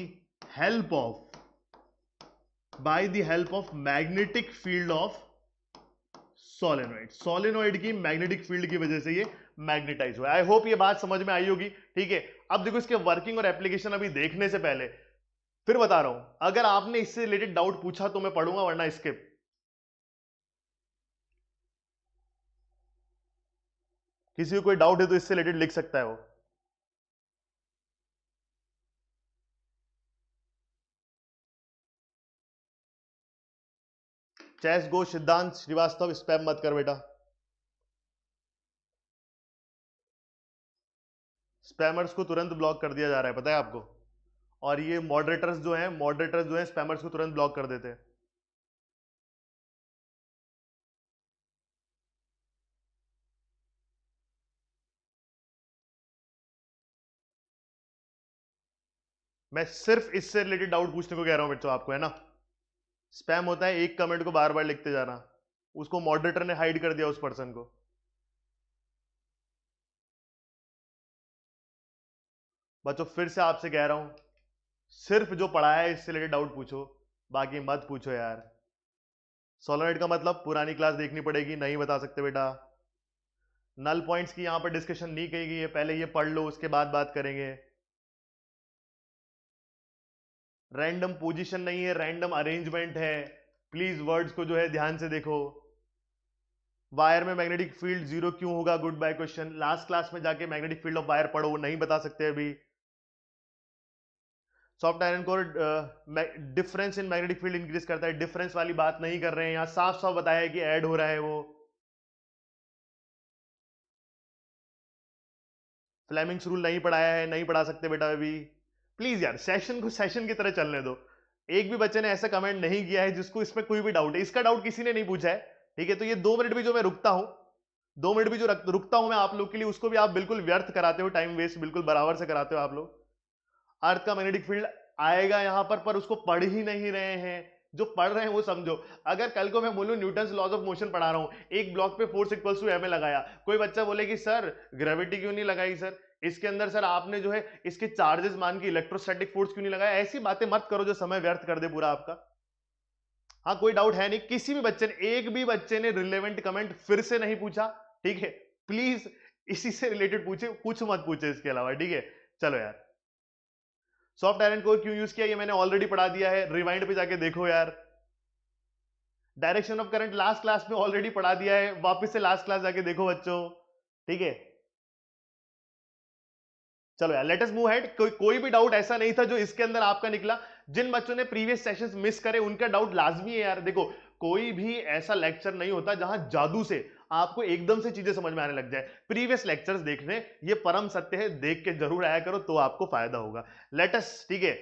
help of by the help of magnetic field of solenoid solenoid की मैग्नेटिक फील्ड की वजह से ये मैग्नेटाइज हुआ आई होप ये बात समझ में आई होगी ठीक है अब देखो इसके वर्किंग और एप्लीकेशन अभी देखने से पहले फिर बता रहा हूं अगर आपने इससे रिलेटेड डाउट पूछा तो मैं पढ़ूंगा वरना स्किप किसी को कोई डाउट है तो इससे रिलेटेड लिख सकता है वो चैस गो सिद्धांत श्रीवास्तव स्पैम मत कर बेटा स्पैमर्स को तुरंत ब्लॉक कर दिया जा रहा है पता है आपको और ये मॉडरेटर्स जो हैं मॉडरेटर्स जो हैं स्पैमर्स को तुरंत ब्लॉक कर देते हैं मैं सिर्फ इससे रिलेटेड डाउट पूछने को कह रहा हूं बच्चों आपको है ना स्पैम होता है एक कमेंट को बार बार लिखते जाना उसको मॉडरेटर ने हाइड कर दिया उस पर्सन को बच्चों फिर से आपसे कह रहा हूं सिर्फ जो पढ़ाया है इससे रिलेटेड डाउट पूछो बाकी मत पूछो यार सोलोनाइट का मतलब पुरानी क्लास देखनी पड़ेगी नहीं बता सकते बेटा नल पॉइंट्स की यहां पर डिस्कशन नहीं कही गई है पहले ये पढ़ लो उसके बाद बात करेंगे रैंडम पोजिशन नहीं है रैंडम अरेंजमेंट है प्लीज वर्ड्स को जो है ध्यान से देखो वायर में मैग्नेटिक फील्ड जीरो क्यों होगा goodbye question last class में जाके मैग्नेटिक फील्ड ऑफ वायर पढ़ो नहीं बता सकते अभी soft iron core difference in magnetic field increase करता है डिफरेंस वाली बात नहीं कर रहे हैं यहां साफ साफ बताया है कि ऐड हो रहा है वो फ्लेमिंग्स रूल नहीं पढ़ाया है नहीं पढ़ा सकते बेटा अभी प्लीज यार सेशन को सेशन की तरह चलने दो एक भी बच्चे ने ऐसा कमेंट नहीं किया है जिसको इसमें कोई भी डाउट है इसका डाउट किसी ने नहीं पूछा है ठीक है तो ये दो मिनट भी जो मैं रुकता हूं दो मिनट भी जो रुकता हूं मैं आप लोग के लिए उसको भी आप बिल्कुल व्यर्थ कराते हो टाइम वेस्ट बिल्कुल बराबर से कराते हो आप लोग अर्थ का मैग्नेटिक फील्ड आएगा यहां पर पर उसको पढ़ ही नहीं रहे हैं जो पढ़ रहे हैं वो समझो अगर कल को मैं बोलूं न्यूटन लॉज ऑफ मोशन पढ़ा रहा हूं एक ब्लॉक पे फोर्स इक्वल्स टू एम लगाया कोई बच्चा बोले कि सर ग्रेविटी क्यों नहीं लगाई सर इसके अंदर सर आपने जो है इसके चार्जेस मान के इलेक्ट्रोस्टैटिक फोर्स क्यों नहीं लगाया ऐसी बातें मत करो जो समय व्यर्थ कर दे पूरा आपका हाँ कोई डाउट है नहीं किसी भी बच्चे ने एक भी बच्चे ने रिलेवेंट कमेंट फिर से नहीं पूछा ठीक है प्लीज इसी से रिलेटेड पूछे कुछ मत पूछे इसके अलावा ठीक है चलो यार सॉफ्ट आयरन को क्यों यूज किया ये मैंने ऑलरेडी पढ़ा दिया है रिवाइंड पे जाके देखो यार direction of current last class में ऑलरेडी पढ़ा दिया है वापस से लास्ट क्लास जाके देखो बच्चों ठीक है चलो यार लेटेस्ट मूव हेड कोई कोई भी डाउट ऐसा नहीं था जो इसके अंदर आपका निकला जिन बच्चों ने प्रीवियस सेशंस मिस करे उनका डाउट लाजमी है यार देखो कोई भी ऐसा लेक्चर नहीं होता जहां जादू से आपको एकदम से चीजें समझ में आने लग जाए प्रीवियस लेक्चर्स देखने ये परम सत्य है देख के जरूर आया करो तो आपको फायदा होगा लेटेस्ट ठीक है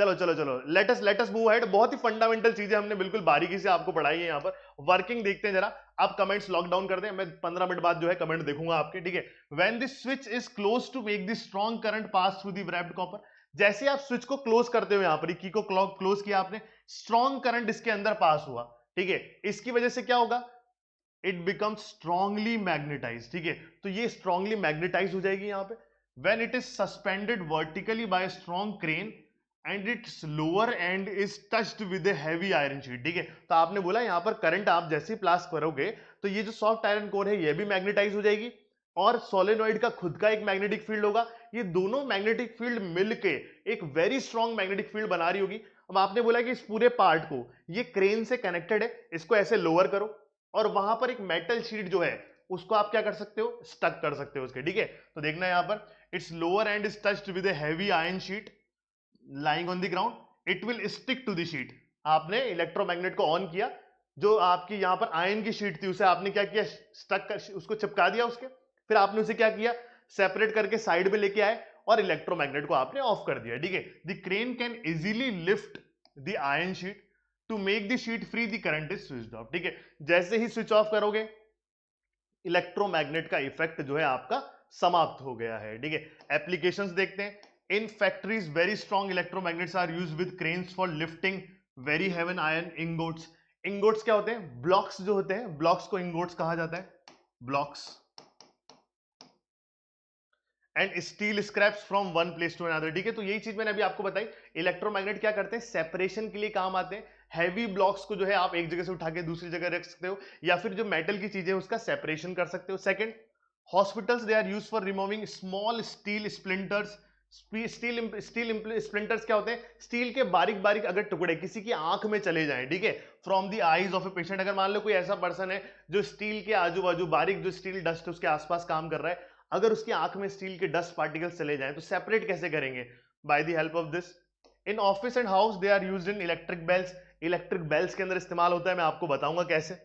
चलो चलो चलो लेटस लेटस मूव हेड बहुत ही फंडामेंटल चीजें हमने बिल्कुल बारीकी से आपको पढ़ाई है यहाँ पर वर्किंग देखते हैं जरा आप कमेंट्स लॉकडाउन कर दें मैं पंद्रह मिनट बाद जो है कमेंट देखूंगा आपके ठीक है when this switch is close to make this strong current pass through the wrapped copper जैसे आप स्विच को क्लोज करते हो यहां पर की को क्लॉक क्लोज किया आपने स्ट्रॉन्ग करंट इसके अंदर पास हुआ ठीक है इसकी वजह से क्या होगा इट बिकम स्ट्रॉन्गली मैग्नेटाइज ठीक है तो ये स्ट्रॉन्गली मैग्नेटाइज हो जाएगी यहाँ पे when it is suspended vertically by strong crane and its lower end is touched with a heavy iron sheet ठीक है तो आपने बोला यहां पर करंट आप जैसे ही प्लास करोगे तो ये जो सॉफ्ट आयरन कोर है ये भी मैग्नेटाइज हो जाएगी और सोलेनोइड का खुद का एक मैग्नेटिक फील्ड होगा ये दोनों मैग्नेटिक फील्ड मिलके एक वेरी स्ट्रॉन्ग मैग्नेटिक फील्ड बना रही होगी अब आपने बोला कि इस पूरे पार्ट को ये क्रेन से कनेक्टेड है इसको ऐसे लोअर करो और वहां पर एक मेटल शीट जो है उसको आप क्या कर सकते हो स्टक कर सकते हो उसके ठीक है तो देखना यहाँ पर its lower end is touch with a heavy sheet lying on the ground it will stick to the sheet आपने इलेक्ट्रोमैग्नेट को ऑन किया जो आपकी यहां पर आयन की शीट थी उसे आपने क्या किया स्टक कर उसको चिपका दिया उसके फिर आपने उसे क्या किया सेपरेट करके साइड में लेके आए और इलेक्ट्रोमैग्नेट को आपने ऑफ कर दिया ठीक है the crane can easily lift the iron sheet to make the sheet free the current is switch off ठीक है जैसे ही स्विच ऑफ करोगे इलेक्ट्रोमैग्नेट का इफेक्ट जो है आपका समाप्त हो गया है ठीक है एप्लीकेशन देखते हैं in factories very strong electromagnets are used with cranes for lifting very heavy iron ingots. Ingots क्या होते हैं ब्लॉक्स जो होते हैं ब्लॉक्स को इंगोट्स कहा जाता है blocks and steel scraps from one place to another ठीक है तो यही चीज मैंने अभी आपको बताई इलेक्ट्रोमैग्नेट क्या करते हैं सेपरेशन के लिए काम आते हैं हैवी ब्लॉक्स को जो है आप एक जगह से उठा के दूसरी जगह रख सकते हो या फिर जो मेटल की चीजें उसका सेपरेशन कर सकते हो second hospitals they are use for removing small steel splinters steel steel splinters क्या होते हैं स्टील के बारीक बारीक अगर टुकड़े किसी की आंख में चले जाएं ठीक है from the eyes of a patient अगर मान लो कोई ऐसा पर्सन है जो स्टील के आजू बाजू बारीक जो स्टील डस्ट उसके आसपास काम कर रहा है अगर उसकी आंख में स्टील के डस्ट पार्टिकल्स चले जाएं तो सेपरेट कैसे करेंगे by the help of this in office and house they are use in electric bells electric bells के अंदर इस्तेमाल होता है मैं आपको बताऊंगा कैसे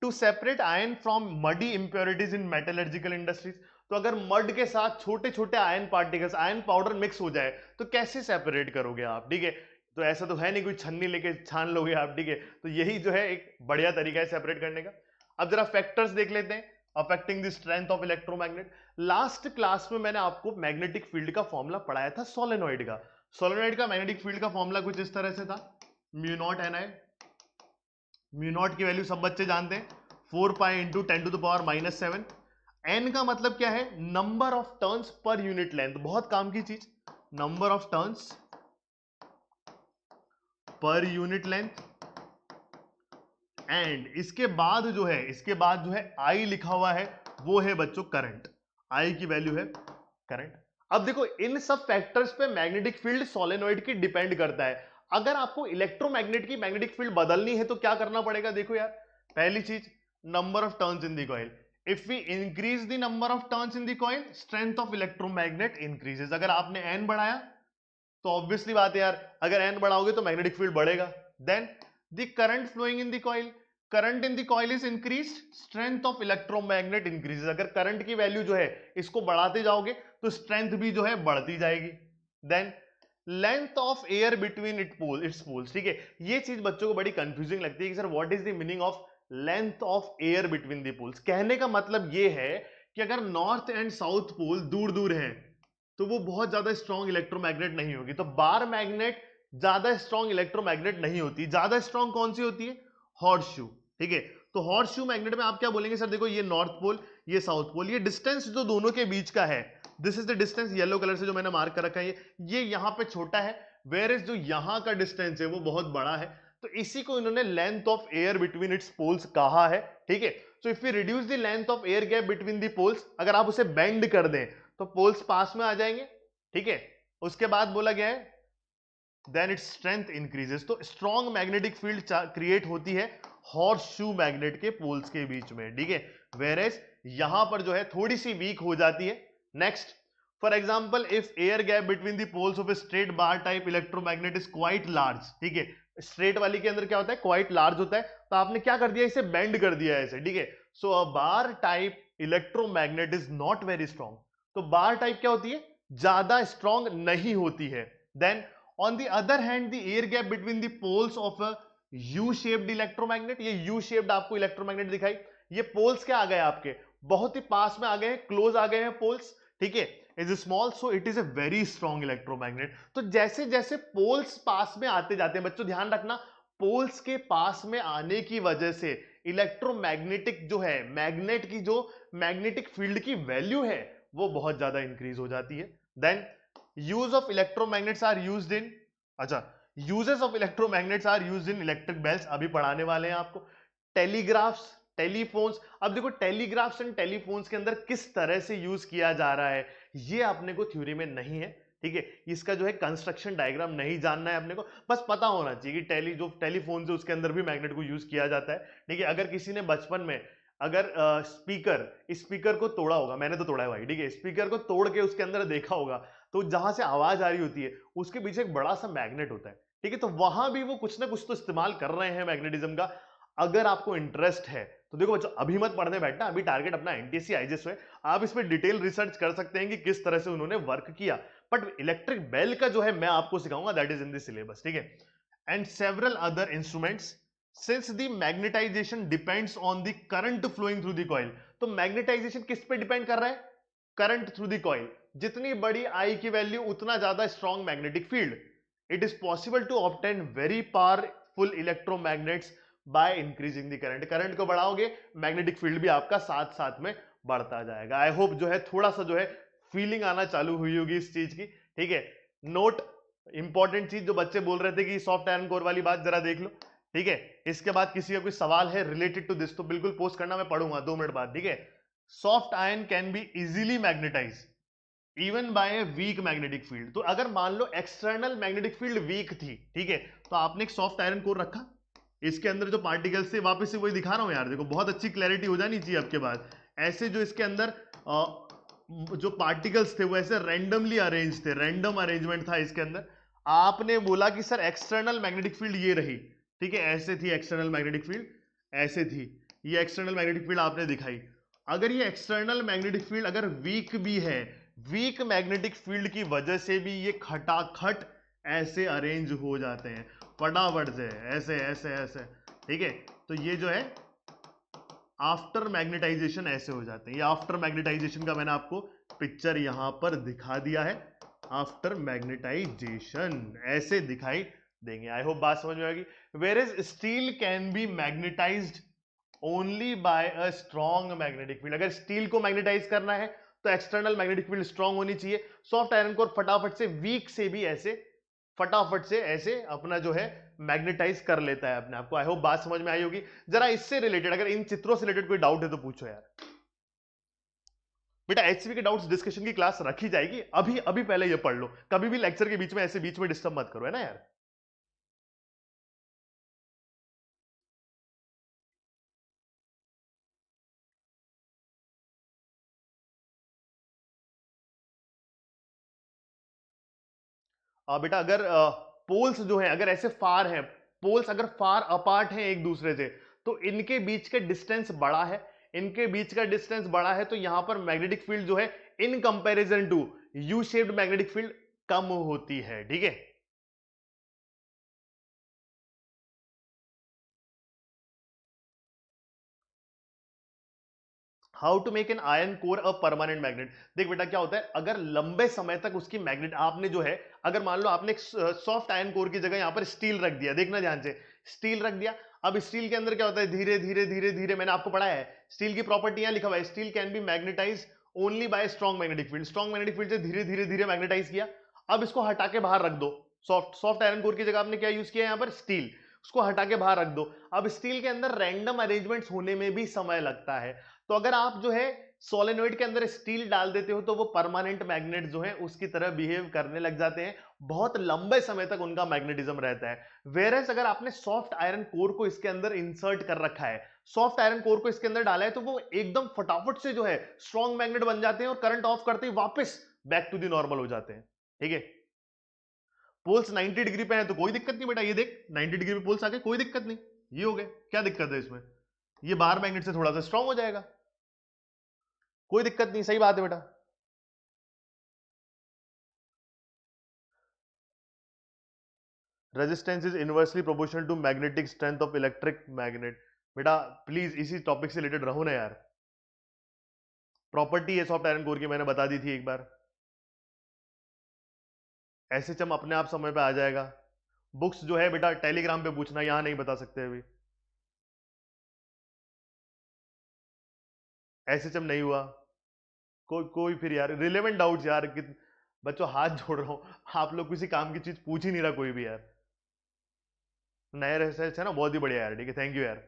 to separate iron from muddy impurities in metallurgical industries तो अगर मड के साथ छोटे छोटे iron particles iron powder mix हो जाए तो कैसे सेपरेट करोगे आप ठीक है तो ऐसा तो है नहीं कोई छन्नी लेके छान लोगे आप ठीक है तो यही जो है एक बढ़िया तरीका है सेपरेट करने का अब जरा फैक्टर्स देख लेते हैं affecting the strength of electromagnet last class में मैंने आपको मैग्नेटिक फील्ड का फॉर्मुला पढ़ाया था सोलेनॉइड का सोलेनॉइड का मैग्नेटिक फील्ड का फॉर्मुला कुछ इस तरह से था म्यूनॉट एन आई म्यूनॉट की वैल्यू सब बच्चे जानते हैं four pi into ten to the power minus seven N का मतलब क्या है number of turns per unit length बहुत काम की चीज number of turns per unit length and इसके बाद जो है इसके बाद जो है आई लिखा हुआ है वो है बच्चों करंट आई की वैल्यू है करंट अब देखो इन सब फैक्टर्स पे मैग्नेटिक फील्ड सोलेनोइड की डिपेंड करता है अगर आपको इलेक्ट्रोमैग्नेट की मैग्नेटिक फील्ड बदलनी है तो क्या करना पड़ेगा देखो यार पहली चीज number of turns in the coil if we increase the number of turns in the coil strength of electromagnet increases अगर आपने एन बढ़ाया तो ऑब्वियसली बात है यार अगर n बढ़ाओगे तो मैग्नेटिक फील्ड बढ़ेगा then the current flowing in the coil current in the coil is increase strength of electromagnet increases अगर करंट की वैल्यू जो है इसको बढ़ाते जाओगे तो स्ट्रेंथ भी जो है बढ़ती जाएगी then length of air between it pole its poles ठीक है ये चीज बच्चों को बड़ी कंफ्यूजिंग लगती है कि sir what is the meaning of length of air between the poles कहने का मतलब ये है कि अगर नॉर्थ एंड साउथ पोल दूर दूर हैं तो वो बहुत ज्यादा स्ट्रॉन्ग इलेक्ट्रोमैग्नेट नहीं होगी तो बार मैग्नेट ज्यादा स्ट्रॉन्ग इलेक्ट्रोमैग्नेट नहीं होती ज्यादा स्ट्रॉन्ग कौन सी होती है हॉर्स शू ठीक है तो हॉर्स शू मैग्नेट में आप क्या बोलेंगे सर देखो ये नॉर्थ पोल ये साउथ पोल ये डिस्टेंस जो दोनों के बीच का है this is the distance yellow colour से जो मैंने मार्क कर रखा है ये यहां पर छोटा है वेर इज जो यहां का डिस्टेंस है वो बहुत बड़ा है तो इसी को इन्होंने length of air between its poles कहा है ठीक है so if you reduce the length of air gap between the poles अगर आप उसे बेंड कर दें तो पोल्स पास में आ जाएंगे ठीक है उसके बाद बोला गया है देन इट्स स्ट्रेंथ इंक्रीजेस तो स्ट्रॉन्ग मैग्नेटिक फील्ड क्रिएट होती है हॉर्स शू मैग्नेट के पोल्स के बीच में ठीक है वेर एज यहां पर जो है थोड़ी सी वीक हो जाती है next for example if air gap between the poles of a straight bar type electromagnet is quite large ठीक है स्ट्रेट वाली के अंदर क्या होता है क्वाइट लार्ज होता है तो आपने क्या कर दिया इसे बेंड कर दिया है इसे ठीक है so a bar type electromagnet is not very strong तो बार टाइप क्या होती है ज्यादा स्ट्रॉन्ग नहीं होती है then on the other hand the air gap between the poles of a U shaped electromagnet ये यू शेप्ड आपको इलेक्ट्रोमैग्नेट दिखाई ये पोल्स क्या आ गए आपके बहुत ही पास में आ गए हैं क्लोज आ गए हैं पोल्स ठीक है is small so it is a very strong electromagnet तो जैसे जैसे पोल्स पास में आते जाते हैं बच्चों ध्यान रखना पोल्स के पास में आने की वजह से इलेक्ट्रोमैग्नेटिक जो है मैग्नेट की जो मैग्नेटिक फील्ड की वैल्यू है वो बहुत ज्यादा इंक्रीज हो जाती है then use of electromagnets are use in अच्छा uses of electromagnets are use in electric bells अभी पढ़ाने वाले हैं आपको टेलीग्राफ्स टेलीफोन्स अब देखो टेलीग्राफ्स एंड टेलीफोन्स के अंदर किस तरह से यूज किया जा रहा है ये अपने को थ्योरी में नहीं है ठीक है इसका जो है कंस्ट्रक्शन डायग्राम नहीं जानना है अपने को बस पता होना चाहिए कि टेली जो टेलीफोन है उसके अंदर भी मैग्नेट को यूज किया जाता है ठीक है अगर किसी ने बचपन में अगर स्पीकर स्पीकर को तोड़ा होगा मैंने तो तोड़ा है भाई ठीक है स्पीकर को तोड़ के उसके अंदर देखा होगा तो जहां से आवाज आ रही होती है उसके पीछे एक बड़ा सा मैग्नेट होता है ठीक है तो वहां भी वो कुछ ना कुछ तो इस्तेमाल कर रहे हैं मैग्नेटिज्म का अगर आपको इंटरेस्ट है तो देखो बच्चों अभी मत पढ़ने बैठना अभी टारगेट अपना एनटीसी आईजेस में आप इस पर डिटेल रिसर्च कर सकते हैं कि किस तरह से उन्होंने वर्क किया बट इलेक्ट्रिक बेल का जो है मैं आपको सिखाऊंगा दैट इज इन दिलेबस ठीक है and several other instruments since the magnetization depends on the current flowing through the coil तो मैग्नेटाइजेशन किस पे डिपेंड कर रहा है करंट थ्रू दी कॉइल जितनी बड़ी आई की वैल्यू उतना ज्यादा strong magnetic field it is possible to obtain very powerful electromagnets by increasing the current current को बढ़ाओगे मैग्नेटिक फील्ड भी आपका साथ साथ में बढ़ता जाएगा आई होप जो है थोड़ा सा जो है फीलिंग आना चालू हुई होगी इस चीज की ठीक है नोट इंपॉर्टेंट चीज जो बच्चे बोल रहे थे कि सॉफ्ट आयरन कोर वाली बात जरा देख लो ठीक है इसके बाद किसी का कोई सवाल है रिलेटेड टू दिस तो बिल्कुल पोस्ट करना मैं पढ़ूंगा दो मिनट बाद ठीक है soft iron can be easily magnetize even by a weak magnetic field तो अगर मान लो एक्सटर्नल मैग्नेटिक फील्ड वीक थी ठीक है तो आपने एक सॉफ्ट आयरन कोर रखा इसके अंदर जो पार्टिकल्स थे वापस से वही दिखा रहा हूं यार देखो बहुत अच्छी क्लैरिटी हो जानी चाहिए आपके पास ऐसे जो इसके अंदर जो पार्टिकल्स थे वो ऐसे रैंडमली अरेंज थे रैंडम अरेंजमेंट था इसके अंदर आपने बोला कि सर एक्सटर्नल मैग्नेटिक फील्ड ये रही ठीक है ऐसे थी एक्सटर्नल मैग्नेटिक फील्ड ऐसे थी ये एक्सटर्नल मैग्नेटिक फील्ड आपने दिखाई अगर ये एक्सटर्नल मैग्नेटिक फील्ड अगर वीक भी है वीक मैग्नेटिक फील्ड की वजह से भी ये खटाखट ऐसे अरेंज हो जाते हैं फटाफट से ऐसे ऐसे ऐसे ठीक है तो ये जो है आफ्टर मैग्नेटाइजेशन ऐसे हो जाते हैं ये आफ्टर मैग्नेटाइजेशन का मैंने आपको पिक्चर यहां पर दिखा दिया है आफ्टर मैग्नेटाइजेशन ऐसे दिखाई देंगे आई होप बात समझ में आएगी whereas steel can be magnetize only by a strong magnetic field अगर स्टील को मैग्नेटाइज करना है तो एक्सटर्नल मैग्नेटिक फील्ड स्ट्रॉन्ग होनी चाहिए सॉफ्ट आयरन को फटाफट से वीक से भी ऐसे फटाफट से ऐसे अपना जो है मैग्नेटाइज कर लेता है अपने आपको आई होप बात समझ में आई होगी जरा इससे रिलेटेड अगर इन चित्रों से रिलेटेड कोई डाउट है तो पूछो यार बेटा एचसीबी के डाउट्स डिस्कशन की क्लास रखी जाएगी अभी अभी पहले ये पढ़ लो कभी भी लेक्चर के बीच में ऐसे बीच में डिस्टर्ब मत करो है ना यार बेटा अगर पोल्स जो है अगर ऐसे फार हैं पोल्स अगर फार अपार्ट हैं एक दूसरे से तो इनके बीच का डिस्टेंस बड़ा है इनके बीच का डिस्टेंस बड़ा है तो यहां पर मैग्नेटिक फील्ड जो है in comparison to U shaped magnetic field कम होती है ठीक है how to make an iron core a permanent magnet देख बेटा क्या होता है अगर लंबे समय तक उसकी मैग्नेट आपने जो है अगर मान लो आपने सॉफ्ट आयन कोर की जगह यहां पर स्टील रख दिया देखना ध्यान से स्टील रख दिया अब स्टील के अंदर क्या होता है धीरे धीरे धीरे धीरे मैंने आपको पढ़ाया है स्टील की प्रॉपर्टी यहां लिखा हुआ है steel can be magnetize only by strong magnetic field strong magnetic field से धीरे धीरे धीरे मैग्नेटाइज किया अब इसको हटा के बाहर रख दो सॉफ्ट सॉफ्ट आयरन कोर की जगह आपने क्या यूज किया यहाँ पर स्टील उसको हटा के बाहर रख दो अब स्टील के अंदर रैंडम अरेंजमेंट होने में भी समय लगता है तो अगर आप जो है सोलेनोइड के अंदर स्टील डाल देते हो तो वो परमानेंट मैग्नेट जो है उसकी तरह बिहेव करने लग जाते हैं बहुत लंबे समय तक उनका मैग्नेटिज्म रहता है वेरस अगर आपने सॉफ्ट आयरन कोर को इसके अंदर इंसर्ट कर रखा है सॉफ्ट आयरन कोर को इसके अंदर डाला है तो वो एकदम फटाफट से जो है स्ट्रॉन्ग मैग्नेट बन जाते हैं और करंट ऑफ करते ही वापस बैक टू दी नॉर्मल हो जाते हैं ठीक है पोल्स 90 डिग्री पे है तो कोई दिक्कत नहीं बेटा ये देख 90 डिग्री पे पोल्स आ गए कोई दिक्कत नहीं ये हो गया क्या दिक्कत है इसमें ये बार मैग्नेट से थोड़ा सा स्ट्रांग हो जाएगा कोई दिक्कत नहीं सही बात है बेटा resistance is inversely proportional to magnetic strength of electric magnet बेटा प्लीज इसी टॉपिक से रिलेटेड रहो ना यार प्रॉपर्टी है सॉफ्ट आयरन कोर की मैंने बता दी थी एक बार एस एच एम अपने आप समय पे आ जाएगा बुक्स जो है बेटा टेलीग्राम पे पूछना यहां नहीं बता सकते अभी एस एच एम नहीं हुआ कोई कोई फिर यार रिलेवेंट डाउट यार बच्चों हाथ जोड़ रहा हूं आप लोग किसी काम की चीज़ पूछ ही नहीं रहा कोई भी यार नया रिसर्च है ना बहुत ही बढ़िया यार ठीक है थैंक यू यार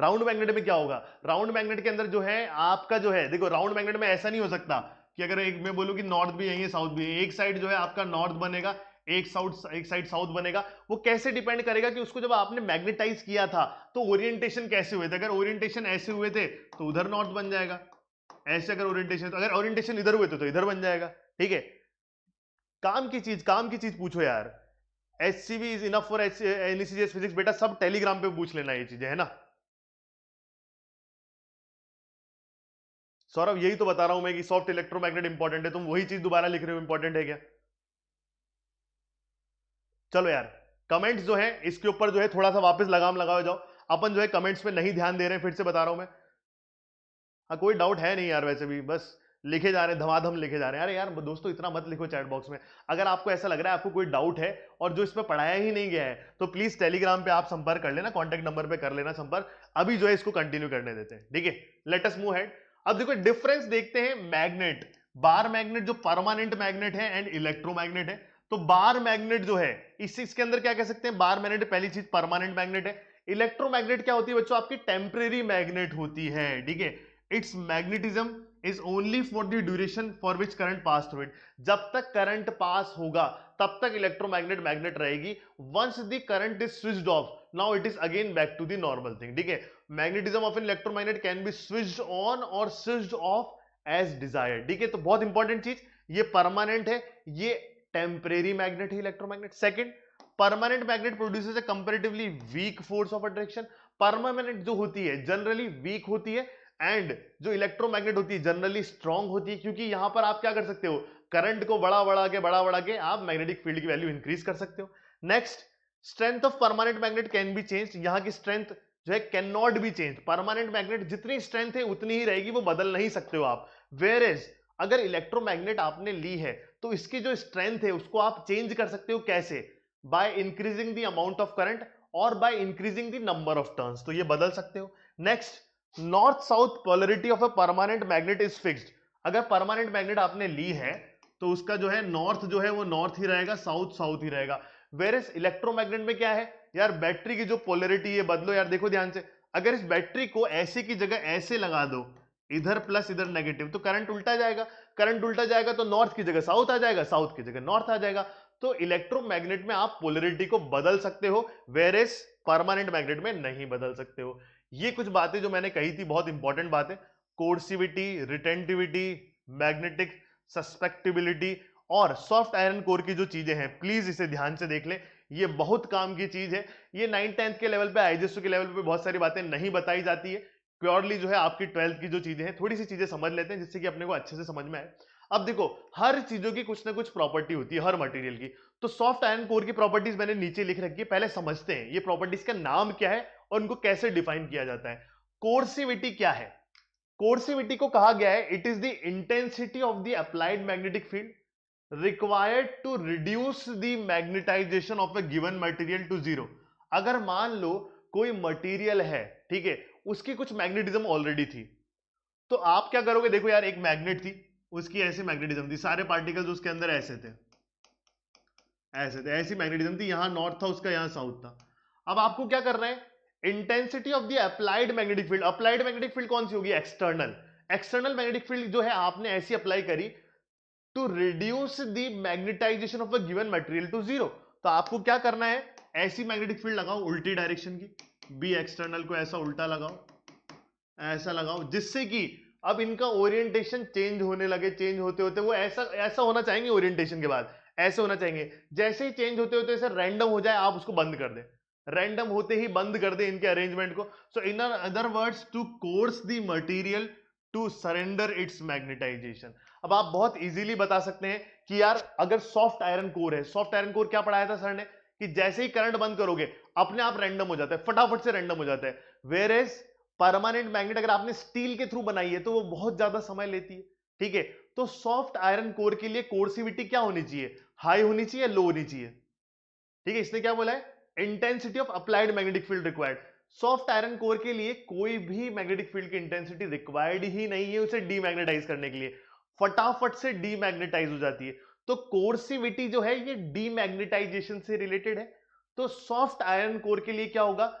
राउंड मैग्नेट में क्या होगा राउंड मैग्नेट के अंदर जो है आपका जो है देखो राउंड मैग्नेट में ऐसा नहीं हो सकता कि अगर एक मैं बोलूं कि नॉर्थ भी यही है साउथ भी है एक साइड जो है आपका नॉर्थ बनेगा एक साउथ एक साइड साउथ बनेगा वो कैसे डिपेंड करेगा कि उसको जब आपने मैग्नेटाइज किया था तो ओरिएंटेशन कैसे हुए थे अगर ओरिएंटेशन ऐसे हुए थे तो उधर नॉर्थ बन जाएगा ऐसे अगर ओरिएंटेशन तो अगर ओरिएंटेशन इधर हुए थे तो इधर बन जाएगा ठीक है काम की चीज काम की चीज पूछो यार S C B is enough for NCGS physics बेटा सब टेलीग्राम पे पूछ लेना ये चीजें है ना सौरभ यही तो बता रहा हूं मैं कि सॉफ्ट इलेक्ट्रोमैग्नेट इंपॉर्टेंट है तुम वही चीज दोबारा लिख रहे हो इंपॉर्टेंट है क्या चलो यार कमेंट्स जो है इसके ऊपर जो है थोड़ा सा वापस लगाम लगाओ जाओ अपन जो है कमेंट्स पे नहीं ध्यान दे रहे हैं फिर से बता रहा हूं मैं हाँ कोई डाउट है नहीं यार वैसे भी बस लिखे जा रहे हैं धमाधम लिखे जा रहे हैं अरे यार दोस्तों इतना मत लिखो चैट बॉक्स में अगर आपको ऐसा लग रहा है आपको कोई डाउट है और जो इसमें पढ़ाया ही नहीं गया है तो प्लीज टेलीग्राम पे आप संपर्क कर लेना कॉन्टेक्ट नंबर पे कर लेना संपर्क अभी जो है इसको कंटिन्यू करने देते हैं ठीक है लेटेस्ट मूव हेड अब देखो डिफरेंस देखते हैं मैग्नेट बार मैग्नेट जो परमानेंट मैग्नेट है एंड इलेक्ट्रोमैग्नेट है तो बार मैग्नेट जो है इस इसके अंदर क्या कह सकते हैं बार मैग्नेट पहली चीज परमानेंट मैग्नेट है इलेक्ट्रोमैग्नेट क्या होती है बच्चों आपकी टेम्परेरी मैग्नेट होती है ठीक है it's magnetism is only for the duration for which current pass through it जब तक करंट पास होगा तब तक इलेक्ट्रोमैग्नेट मैग्नेट रहेगी once the current is switch off now it is again back to the normal thing ठीक है magnetism of an electromagnet can be switch on और स्विच ऑफ एज डिजायर ठीक है तो बहुत इंपॉर्टेंट चीज ये परमानेंट है ये टेम्परेरी मैग्नेट है electromagnet second permanent magnet produce a comparatively weak force of attraction permanent जो होती है जनरली वीक होती है एंड जो इलेक्ट्रोमैग्नेट होती है जनरली स्ट्रांग होती है क्योंकि यहां पर आप क्या कर सकते हो करंट को बड़ा बड़ा के बड़ा बड़ा के आप मैग्नेटिक फील्ड की वैल्यू इंक्रीज कर सकते हो next strength of permanent magnet can be change यहां की स्ट्रेंथ जो है can not be change permanent magnet जितनी स्ट्रेंथ है उतनी ही रहेगी वो बदल नहीं सकते हो आप वेयर इज अगर इलेक्ट्रोमैग्नेट आपने ली है तो इसकी जो स्ट्रेंथ है उसको आप चेंज कर सकते हो कैसे by increasing the amount of current और by increasing the number of turns तो ये बदल सकते हो next north south polarity of a permanent magnet is fixed अगर परमानेंट मैग्नेट आपने ली है तो उसका जो है नॉर्थ जो है वो नॉर्थ ही रहेगा साउथ साउथ ही रहेगा वेर इस इलेक्ट्रोमैग्नेट में क्या है यार बैटरी की जो पोलरिटी है बदलो यार देखो ध्यान से अगर इस बैटरी को ऐसे की जगह ऐसे लगा दो इधर प्लस इधर नेगेटिव तो करंट उल्टा जाएगा करंट उल्टा जाएगा तो नॉर्थ की जगह साउथ आ जाएगा साउथ की जगह नॉर्थ आ जाएगा तो इलेक्ट्रोमैग्नेट में आप पोलरिटी को बदल सकते हो वेर इस परमानेंट मैग्नेट में नहीं बदल सकते हो ये कुछ बातें जो मैंने कही थी बहुत इंपॉर्टेंट बातें कोर्सिविटी रिटेंटिविटी मैग्नेटिक सस्पेक्टिबिलिटी और सॉफ्ट आयरन कोर की जो चीजें हैं प्लीज इसे ध्यान से देख ले ये बहुत काम की चीज है ये नाइन्थ टेंथ के लेवल पे आईजेसो के लेवल पे बहुत सारी बातें नहीं बताई जाती है प्योरली जो है आपकी ट्वेल्थ की जो चीजें हैं थोड़ी सी चीजें समझ लेते हैं जिससे कि अपने को अच्छे से समझ में आए अब देखो हर चीजों की कुछ ना कुछ प्रॉपर्टी होती है हर मटेरियल की तो सॉफ्ट आयरन कोर की प्रॉपर्टीज मैंने नीचे लिख रखी है पहले समझते हैं ये प्रॉपर्टीज का नाम क्या है और उनको कैसे डिफाइन किया जाता है कोर्सिविटी क्या है कोर्सिविटी को कहा गया है it is the intensity of the applied magnetic field required to reduce the magnetization of a given material to zero अगर मान लो कोई मटेरियल है ठीक है उसकी कुछ मैग्नेटिज्म ऑलरेडी थी तो आप क्या करोगे देखो यार एक मैग्नेट थी उसकी ऐसी मैग्नेटिज्म थी सारे पार्टिकल्स उसके अंदर ऐसे थे ऐसे थे ऐसी मैग्नेटिज्म थी यहां नॉर्थ था उसका यहां साउथ था अब आपको क्या करना है intensity of the applied magnetic field applied magnetic field कौन सी होगी एक्सटर्नल एक्सटर्नल मैग्नेटिक फील्ड जो है आपने ऐसी अप्लाई करी to reduce the magnetization of a given material to zero तो आपको क्या करना है ऐसी मैग्नेटिक फील्ड लगाओ उल्टी डायरेक्शन की बी एक्सटर्नल को ऐसा उल्टा लगाओ ऐसा लगाओ जिससे कि अब इनका ओरिएंटेशन चेंज होने लगे चेंज होते होते वो ऐसा ऐसा होना चाहेंगे ओरिएंटेशन के बाद ऐसे होना चाहेंगे जैसे ही चेंज होते होते ऐसे रैंडम हो जाए आप उसको बंद कर दें रैंडम होते ही बंद कर दे इनके अरेंजमेंट को so in other words to coerce the material to surrender its magnetization अब आप बहुत इजीली बता सकते हैं कि यार अगर सॉफ्ट आयरन कोर है सॉफ्ट आयरन कोर क्या पढ़ाया था सर ने कि जैसे ही करंट बंद करोगे अपने आप रैंडम हो जाता है फटाफट से रैंडम हो जाता है वेर एज परमानेंट मैग्नेट अगर आपने स्टील के थ्रू बनाई है तो वो बहुत ज्यादा समय लेती है ठीक है तो सॉफ्ट आयरन कोर के लिए कोर्सिविटी क्या होनी चाहिए हाई होनी चाहिए लो होनी चाहिए ठीक है इसने क्या बोला है intensity of applied magnetic field required soft iron core के लिए कोई भी मैग्नेटिक फील्ड की इंटेंसिटी रिक्वायर्ड ही नहीं है उसे डीमैग्नेटाइज करने के लिए फटाफट से डीमैग्नेटाइज हो जाती है तो कोर्सिविटी जो है ये डीमैग्नेटाइजेशन से रिलेटेड है तो सॉफ्ट आयरन कोर के लिए क्या होगा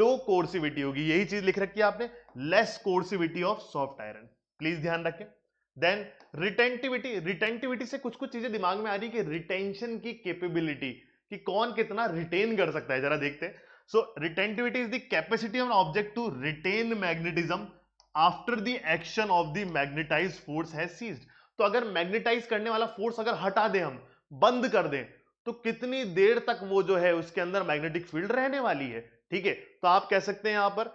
लो कोर्सिविटी होगी यही चीज लिख रखी है आपने less coercivity of soft iron please ध्यान रखें देन रिटेंटिविटी रिटेंटिविटी से कुछ कुछ चीजें दिमाग में आ रही है कि रिटेंशन की कैपेबिलिटी कि कौन कितना रिटेन कर सकता है जरा देखते so retentivity is the capacity of object to retain magnetism after the action of the magnetize force has ceased तो अगर मैग्नेटाइज करने वाला फोर्स अगर हटा दे हम बंद कर दें तो कितनी देर तक वो जो है उसके अंदर मैग्नेटिक फील्ड रहने वाली है ठीक है तो आप कह सकते हैं यहां पर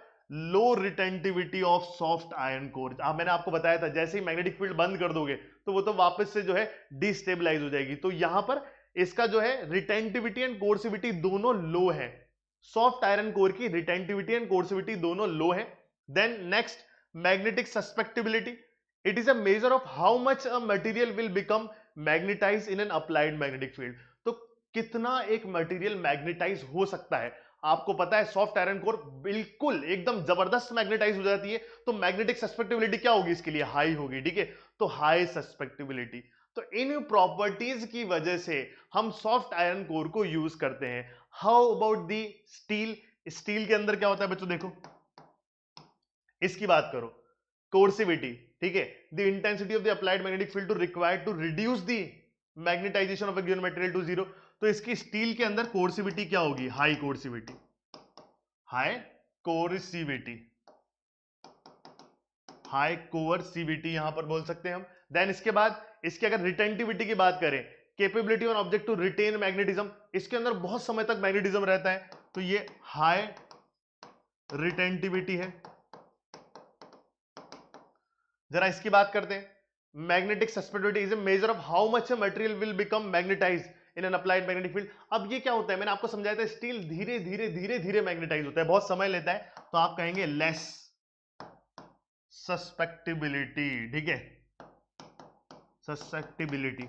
low retentivity of soft iron core आप मैंने आपको बताया था जैसे ही मैग्नेटिक फील्ड बंद कर दोगे तो वो तो वापस से जो है डिस्टेबिलाईज हो जाएगी तो यहां पर इसका जो है रिटेंटिविटी एंड कोर्सिविटी दोनों लो है सॉफ्ट आयरन कोर की रिटेंटिविटी एंड कोर्सिविटी दोनों लो है then next magnetic susceptibility it is a measure of how much a material will become magnetize in an applied magnetic field तो कितना एक मटेरियल मैग्नेटाइज हो सकता है आपको पता है सॉफ्ट आयरन कोर बिल्कुल एकदम जबरदस्त मैग्नेटाइज हो जाती है तो मैग्नेटिक सस्पेक्टिबिलिटी क्या होगी इसके लिए हाई होगी ठीक है तो हाई सस्पेक्टिबिलिटी तो इन प्रॉपर्टीज की वजह से हम सॉफ्ट आयरन कोर को यूज करते हैं how about the steel steel के अंदर क्या होता है बच्चों देखो इसकी बात करो कोर्सिविटी ठीक है the intensity of the applied magnetic field to require to reduce the magnetization of given material to zero तो इसकी स्टील के अंदर कोर्सिविटी क्या होगी high coercivity high coercivity high coercivity यहां पर बोल सकते हैं हम देन इसके बाद इसके अगर रिटेंटिविटी की बात करें capability on object to retain magnetism इसके अंदर बहुत समय तक मैग्नेटिज्म रहता है तो ये हाई रिटेंटिविटी है जरा इसकी बात करते हैं magnetic susceptibility is a measure of how much a material will become magnetize in an applied magnetic field अब ये क्या होता है मैंने आपको समझाया था स्टील धीरे धीरे धीरे धीरे मैग्नेटाइज होता है बहुत समय लेता है तो आप कहेंगे लेस सस्पेक्टिबिलिटी ठीक है ससेप्टिबिलिटी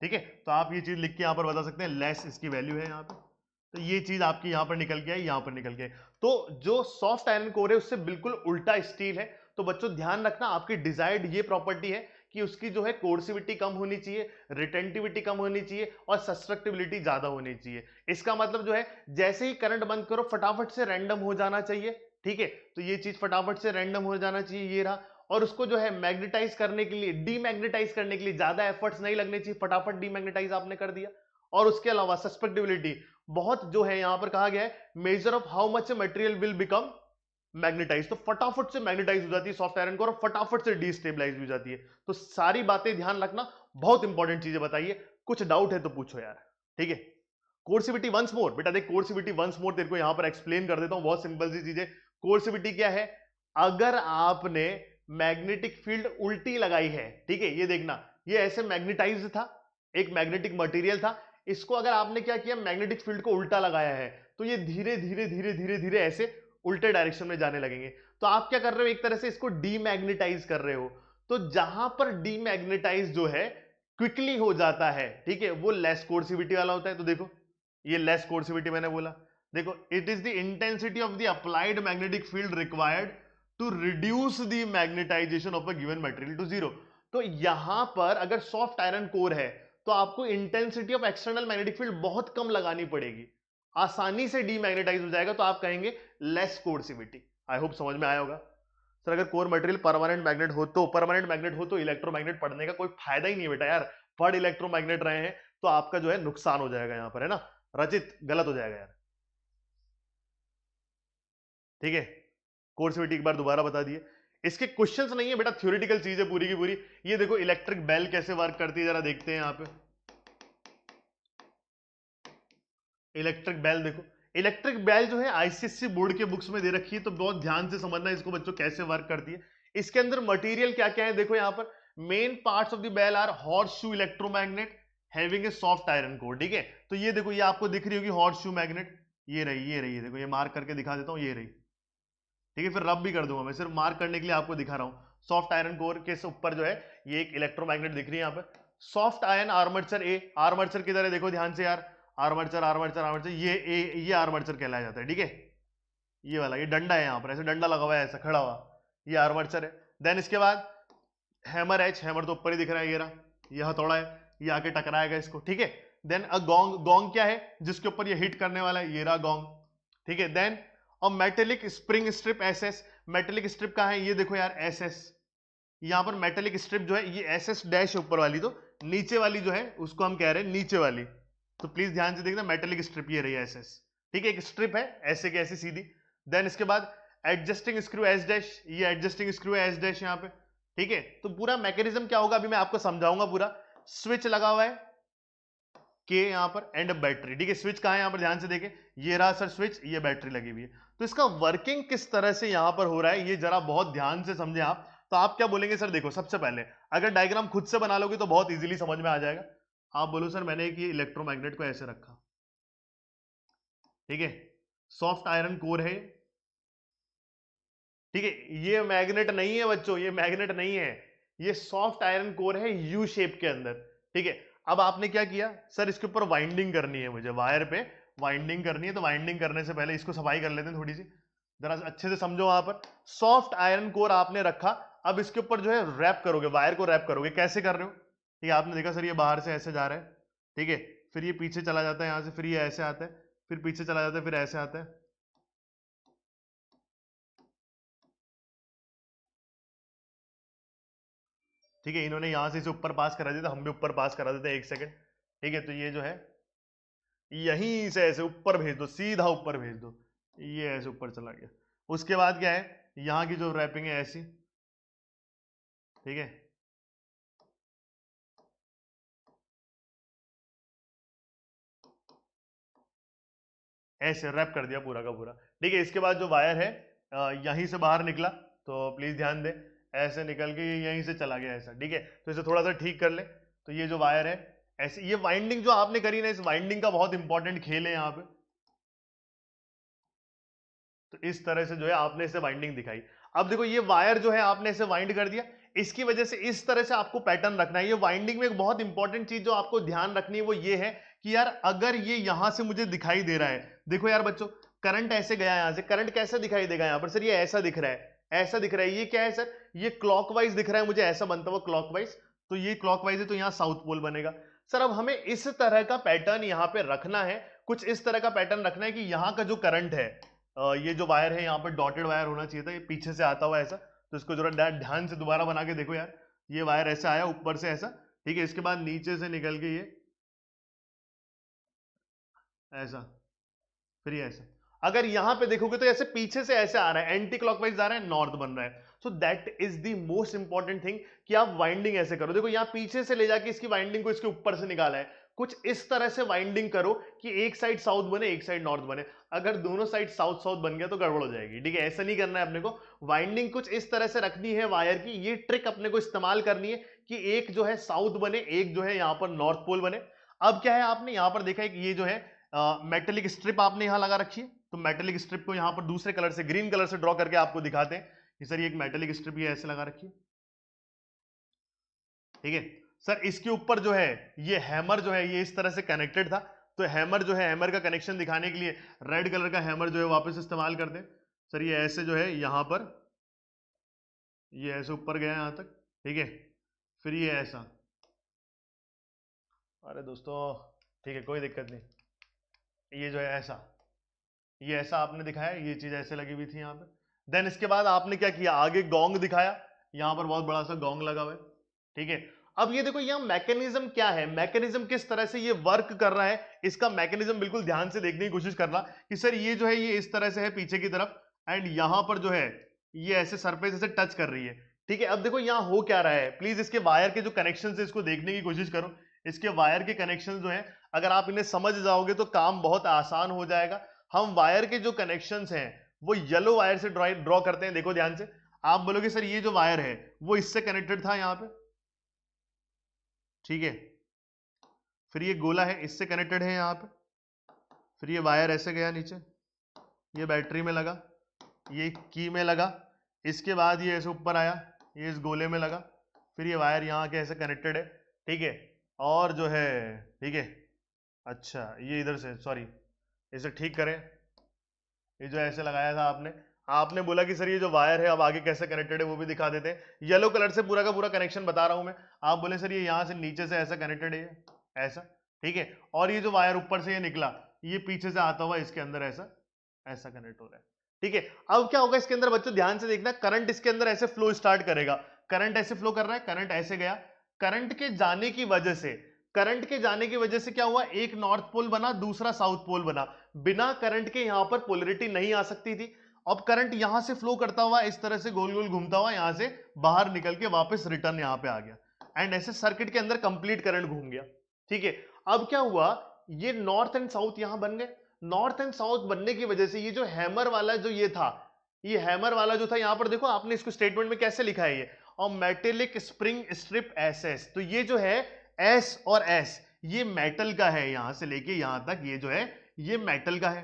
ठीक है तो आप ये चीज लिख के यहां पर बता सकते हैं लेस इसकी वैल्यू है यहां पर तो ये चीज आपकी यहां पर निकल गया यहां पर निकल गया तो जो सॉफ्ट आयरन कोर है उससे बिल्कुल उल्टा स्टील है तो बच्चों ध्यान रखना आपकी डिजायर्ड ये प्रॉपर्टी है कि उसकी जो है कोर्सिविटी कम होनी चाहिए रिटेंटिविटी कम होनी चाहिए और सस्ट्रक्टिबिलिटी ज्यादा होनी चाहिए इसका मतलब जो है जैसे ही करंट बंद करो फटाफट से रैंडम हो जाना चाहिए ठीक है तो ये चीज फटाफट से रैंडम हो जाना चाहिए ये रहा और उसको जो है मैग्नेटाइज करने के लिए डीमैग्नेटाइज करने के लिए ज्यादा एफर्ट्स नहीं लगने चाहिए फटाफट डीमैग्नेटाइज आपने कर दिया और उसके अलावा सस्पेक्टिबिलिटी बहुत जो है यहां पर कहा गया है measure of how much material will become magnetize तो फटाफट से मैग्नेटाइज हो जाती है सॉफ्ट आयरन को और फटाफट से डिस्टेबिलाईज हो जाती है तो सारी बातें ध्यान रखना बहुत इंपॉर्टेंट चीजें बताइए कुछ डाउट है तो पूछो यार ठीक है कोर्सिविटी वंस मोर बेटा देख कोर्सिविटी वंस मोर तेरे को यहां पर एक्सप्लेन कर देता हूं बहुत सिंपल सी चीजें कोर्सिविटी क्या है अगर आपने मैग्नेटिक फील्ड उल्टी लगाई है ठीक है ये देखना ये ऐसे मैग्नेटाइज था एक मैग्नेटिक मटेरियल था इसको अगर आपने क्या किया मैग्नेटिक फील्ड को उल्टा लगाया है तो ये धीरे धीरे धीरे धीरे धीरे ऐसे उल्टे डायरेक्शन में जाने लगेंगे तो आप क्या कर रहे हो एक तरह से इसको डीमैग्नेटाइज कर रहे हो तो जहां पर डीमैग्नेटाइज जो है क्विकली हो जाता है ठीक है वो लेस कोर्सिविटी वाला होता है तो देखो ये लेस कोर्सिविटी मैंने बोला देखो it is the intensity of the applied magnetic field required to reduce the magnetization of a given material to zero तो यहां पर अगर सॉफ्ट आयरन कोर है तो आपको intensity of external magnetic field बहुत कम लगानी पड़ेगी आसानी से डीमैग्नेटाइज हो जाएगा तो आप कहेंगे लेस कोर्सिविटी आई होप समझ में आया होगा सर अगर कोर मटेरियल परमानेंट मैग्नेट हो तो परमानेंट मैग्नेट हो तो इलेक्ट्रोमैग्नेट पढ़ने का कोई फायदा ही नहीं बेटा यार पढ़ इलेक्ट्रोमैग्नेट रहे हैं तो आपका जो है नुकसान हो जाएगा यहां पर है ना रचित गलत हो जाएगा यार ठीक है कोर्स में एक बार दोबारा बता दिए इसके क्वेश्चंस नहीं है बेटा थ्योरिटिकल चीज है पूरी की पूरी ये देखो इलेक्ट्रिक बेल कैसे वर्क करती है जरा देखते हैं यहां पे इलेक्ट्रिक बेल देखो इलेक्ट्रिक बेल जो है आईसीएससी बोर्ड के बुक्स में दे रखी है तो बहुत ध्यान से समझना इसको बच्चों कैसे वर्क करती है इसके अंदर मटेरियल क्या क्या है देखो यहां पर main parts of the bell are horseshoe electromagnet having a soft iron core ठीक है तो ये देखो ये आपको दिख रही होगी हॉर्स शू मैग्नेट ये रही ये रही देखो ये मार्क करके दिखा देता हूँ ये रही ठीक है फिर रब भी कर दूंगा मैं सिर्फ मार्क करने के लिए आपको दिखा रहा हूं सॉफ्ट आयरन कोर के ऊपर जो है ये एक इलेक्ट्रोमैग्नेट दिख रही है यहाँ पर सॉफ्ट आयन आर्मर्चर ए आर्मर्चर की तरह देखो ध्यान से यार आर्मर्चर आर्मर्चर आर्मर्चर ये ए ये आर्मर्चर कहलाया जाता है ठीक है ये वाला ये डंडा है यहाँ पर ऐसे डंडा लगा हुआ है ऐसा खड़ा हुआ ये आर्मर्चर है देन इसके बाद हैमर एच हैमर तो ऊपर ही दिख रहा है ये रहा ये हथौड़ा है ये आके टकराएगा इसको ठीक है देन अ गोंग गोंग क्या है जिसके ऊपर ये हिट करने वाला है ये रहा गोंग ठीक है देन और metallic spring strip S S metallic strip कहा है ये देखो यार एस एस यहां पर मेटेलिक स्ट्रिप जो है ये एस डैश ऊपर वाली तो नीचे वाली जो है उसको हम कह रहे हैं नीचे वाली तो प्लीज ध्यान से देखना मेटेलिक स्ट्रिप ये रही है एस ठीक है एक स्ट्रिप है ऐसे के ऐसे सीधी देन इसके बाद एडजस्टिंग स्क्रू एस डैश ये एडजस्टिंग स्क्रू एस डैश यहाँ पे ठीक है तो पूरा मैकेनिज्म क्या होगा अभी मैं आपको समझाऊंगा पूरा स्विच लगा हुआ है के यहां पर एंड बैटरी ठीक है स्विच कहा है यहां पर ध्यान से देखें ये रहा सर स्विच ये बैटरी लगी हुई है तो इसका वर्किंग किस तरह से यहां पर हो रहा है ये जरा बहुत ध्यान से समझे आप तो आप क्या बोलेंगे सर देखो सबसे पहले अगर डायग्राम खुद से बना लोगे तो बहुत इजीली समझ में आ जाएगा आप बोलो सर मैंने एक ये इलेक्ट्रोमैग्नेट को ऐसे रखा ठीक है सॉफ्ट आयरन कोर है ठीक है ये मैग्नेट नहीं है बच्चों ये मैग्नेट नहीं है ये सॉफ्ट आयरन कोर है यू शेप के अंदर ठीक है अब आपने क्या किया सर इसके ऊपर वाइंडिंग करनी है मुझे वायर पे वाइंडिंग करनी है तो वाइंडिंग करने से पहले इसको सफाई कर लेते हैं थोड़ी सी जरा अच्छे से समझो वहां पर सॉफ्ट आयरन कोर आपने रखा अब इसके ऊपर जो है रैप करोगे वायर को रैप करोगे कैसे कर रहे हो ठीक है आपने देखा सर ये बाहर से ऐसे जा रहे हैं ठीक है फिर ये पीछे चला जाता है यहाँ से फिर ये ऐसे आता है फिर पीछे चला जाता है फिर ऐसे आता है ठीक है इन्होंने यहां से इसे ऊपर पास करा दिया था हम भी ऊपर पास करा देते हैं एक सेकंड ठीक है तो ये जो है यहीं से ऐसे ऊपर भेज दो सीधा ऊपर भेज दो ये ऐसे ऊपर चला गया उसके बाद क्या है यहां की जो रैपिंग है ऐसी ठीक है ऐसे रैप कर दिया पूरा का पूरा ठीक है इसके बाद जो वायर है यहीं से बाहर निकला तो प्लीज ध्यान दें ऐसे निकल के यहीं से चला गया ऐसा ठीक है तो इसे थोड़ा सा ठीक कर ले तो ये जो वायर है ऐसे ये वाइंडिंग जो आपने करी ना इस वाइंडिंग का बहुत इंपॉर्टेंट खेल है यहां पे तो इस तरह से जो है आपने इसे वाइंडिंग दिखाई अब देखो ये वायर जो है आपने इसे वाइंड कर दिया इसकी वजह से इस तरह से आपको पैटर्न रखना है ये वाइंडिंग में एक बहुत इंपॉर्टेंट चीज जो आपको ध्यान रखनी है वो ये है कि यार अगर ये यहां से मुझे दिखाई दे रहा है देखो यार बच्चों करंट ऐसे गया यहां से करंट कैसे दिखाई देगा यहां पर सर ये ऐसा दिख रहा है ऐसा दिख रहा है ये क्या है सर ये क्लॉकवाइज दिख रहा है मुझे ऐसा बनता हुआ क्लॉकवाइज तो ये क्लॉकवाइज है तो यहां साउथ पोल बनेगा सर अब हमें इस तरह का पैटर्न यहाँ पे रखना है कुछ इस तरह का पैटर्न रखना है कि यहां का जो करंट है ये जो वायर है यहां पर डॉटेड वायर होना चाहिए था ये पीछे से आता हुआ ऐसा तो इसको जरा ध्यान से दोबारा बना के देखो यार ये वायर ऐसा आया ऊपर से ऐसा ठीक है इसके बाद नीचे से निकल के ये ऐसा फिर ये ऐसा अगर यहां पे देखोगे तो ऐसे पीछे से ऐसे आ रहा है एंटी क्लॉकवाइज आ रहा है नॉर्थ बन रहा है so that is the most important thing कि आप वाइंडिंग ऐसे करो देखो यहां पीछे से ले जाके इसकी वाइंडिंग को इसके ऊपर से निकाला है कुछ इस तरह से वाइंडिंग करो कि एक साइड साउथ बने एक साइड नॉर्थ बने अगर दोनों साइड साउथ साउथ बन गया तो गड़बड़ हो जाएगी ठीक है ऐसा नहीं करना है अपने को वाइंडिंग कुछ इस तरह से रखनी है वायर की ये ट्रिक अपने को इस्तेमाल करनी है कि एक जो है साउथ बने एक जो है यहां पर नॉर्थ पोल बने अब क्या है आपने यहां पर देखा है कि ये जो है मेटेलिक स्ट्रिप आपने यहां लगा रखी है तो मेटेलिक स्ट्रिप को यहां पर दूसरे कलर से ग्रीन कलर से ड्रॉ करके आपको दिखाते हैं सर ये एक मेटेलिक स्ट्रिप ये ऐसे लगा रखिए ठीक है सर इसके ऊपर जो है ये हैमर जो है ये इस तरह से कनेक्टेड था तो हैमर जो है हैमर का कनेक्शन दिखाने के लिए रेड कलर का हैमर जो है वापस इस्तेमाल कर दें सर ये ऐसे जो है यहां पर ये ऐसे ऊपर गया यहां तक ठीक है फिर ये ऐसा अरे दोस्तों ठीक है कोई दिक्कत नहीं ये जो है ऐसा ये ऐसा आपने दिखाया ये चीज़ ऐसे लगी हुई थी यहां पर देन इसके बाद आपने क्या किया आगे गोंग दिखाया यहां पर बहुत बड़ा सा गोंग लगा हुआ है ठीक है अब ये देखो यहां मैकेनिज्म क्या है मैकेनिज्म किस तरह से ये वर्क कर रहा है इसका मैकेनिज्म बिल्कुल ध्यान से देखने की कोशिश करना कि सर ये जो है ये इस तरह से है पीछे की तरफ एंड यहां पर जो है ये ऐसे सरफेस ऐसे टच कर रही है ठीक है अब देखो यहाँ हो क्या रहा है प्लीज इसके वायर के जो कनेक्शन है इसको देखने की कोशिश करो इसके वायर के कनेक्शन जो है अगर आप इन्हें समझ जाओगे तो काम बहुत आसान हो जाएगा हम वायर के जो कनेक्शन हैं वो येलो वायर से ड्रॉ ड्रॉ करते हैं देखो ध्यान से आप बोलोगे सर ये जो वायर है वो इससे कनेक्टेड था यहां पे ठीक है फिर ये गोला है इससे कनेक्टेड है यहां पे फिर ये वायर ऐसे गया नीचे ये बैटरी में लगा ये की में लगा इसके बाद ये ऐसे ऊपर आया ये इस गोले में लगा फिर ये वायर यहाँ के ऐसे कनेक्टेड है ठीक है और जो है ठीक है अच्छा ये इधर से सॉरी इसे ठीक करें ये जो ऐसे लगाया था आपने आपने बोला कि सर ये जो वायर है अब आगे कैसे कनेक्टेड है वो भी दिखा देते हैं येलो कलर से पूरा का पूरा कनेक्शन बता रहा हूं मैं आप बोले सर ये यहाँ से नीचे से ऐसा कनेक्टेड है ऐसा ठीक है और ये जो वायर ऊपर से ये निकला ये पीछे से आता हुआ इसके अंदर ऐसा ऐसा कनेक्ट हो रहा है ठीक है अब क्या होगा इसके अंदर बच्चों ध्यान से देखना करंट इसके अंदर ऐसे फ्लो स्टार्ट करेगा करंट ऐसे फ्लो कर रहा है करंट ऐसे गया करंट के जाने की वजह से करंट के जाने की वजह से क्या हुआ एक नॉर्थ पोल बना दूसरा साउथ पोल बना बिना करंट के यहां पर पोलरिटी नहीं आ सकती थी अब करंट यहां से फ्लो करता हुआ इस तरह से गोल गोल घूमता हुआ यहां से बाहर निकल के वापस रिटर्न यहां पे आ गया एंड ऐसे सर्किट के अंदर कंप्लीट करंट घूम गया ठीक है अब क्या हुआ ये नॉर्थ एंड साउथ यहां बन गए नॉर्थ एंड साउथ बनने की वजह से ये जो हैमर वाला जो ये था ये हैमर वाला जो था यहां पर देखो आपने इसको स्टेटमेंट में कैसे लिखा है ये और मेटेलिक स्प्रिंग स्ट्रिप एसेस तो ये जो है एस और एस ये मेटल का है यहां से लेके यहां तक ये जो है ये मेटल का है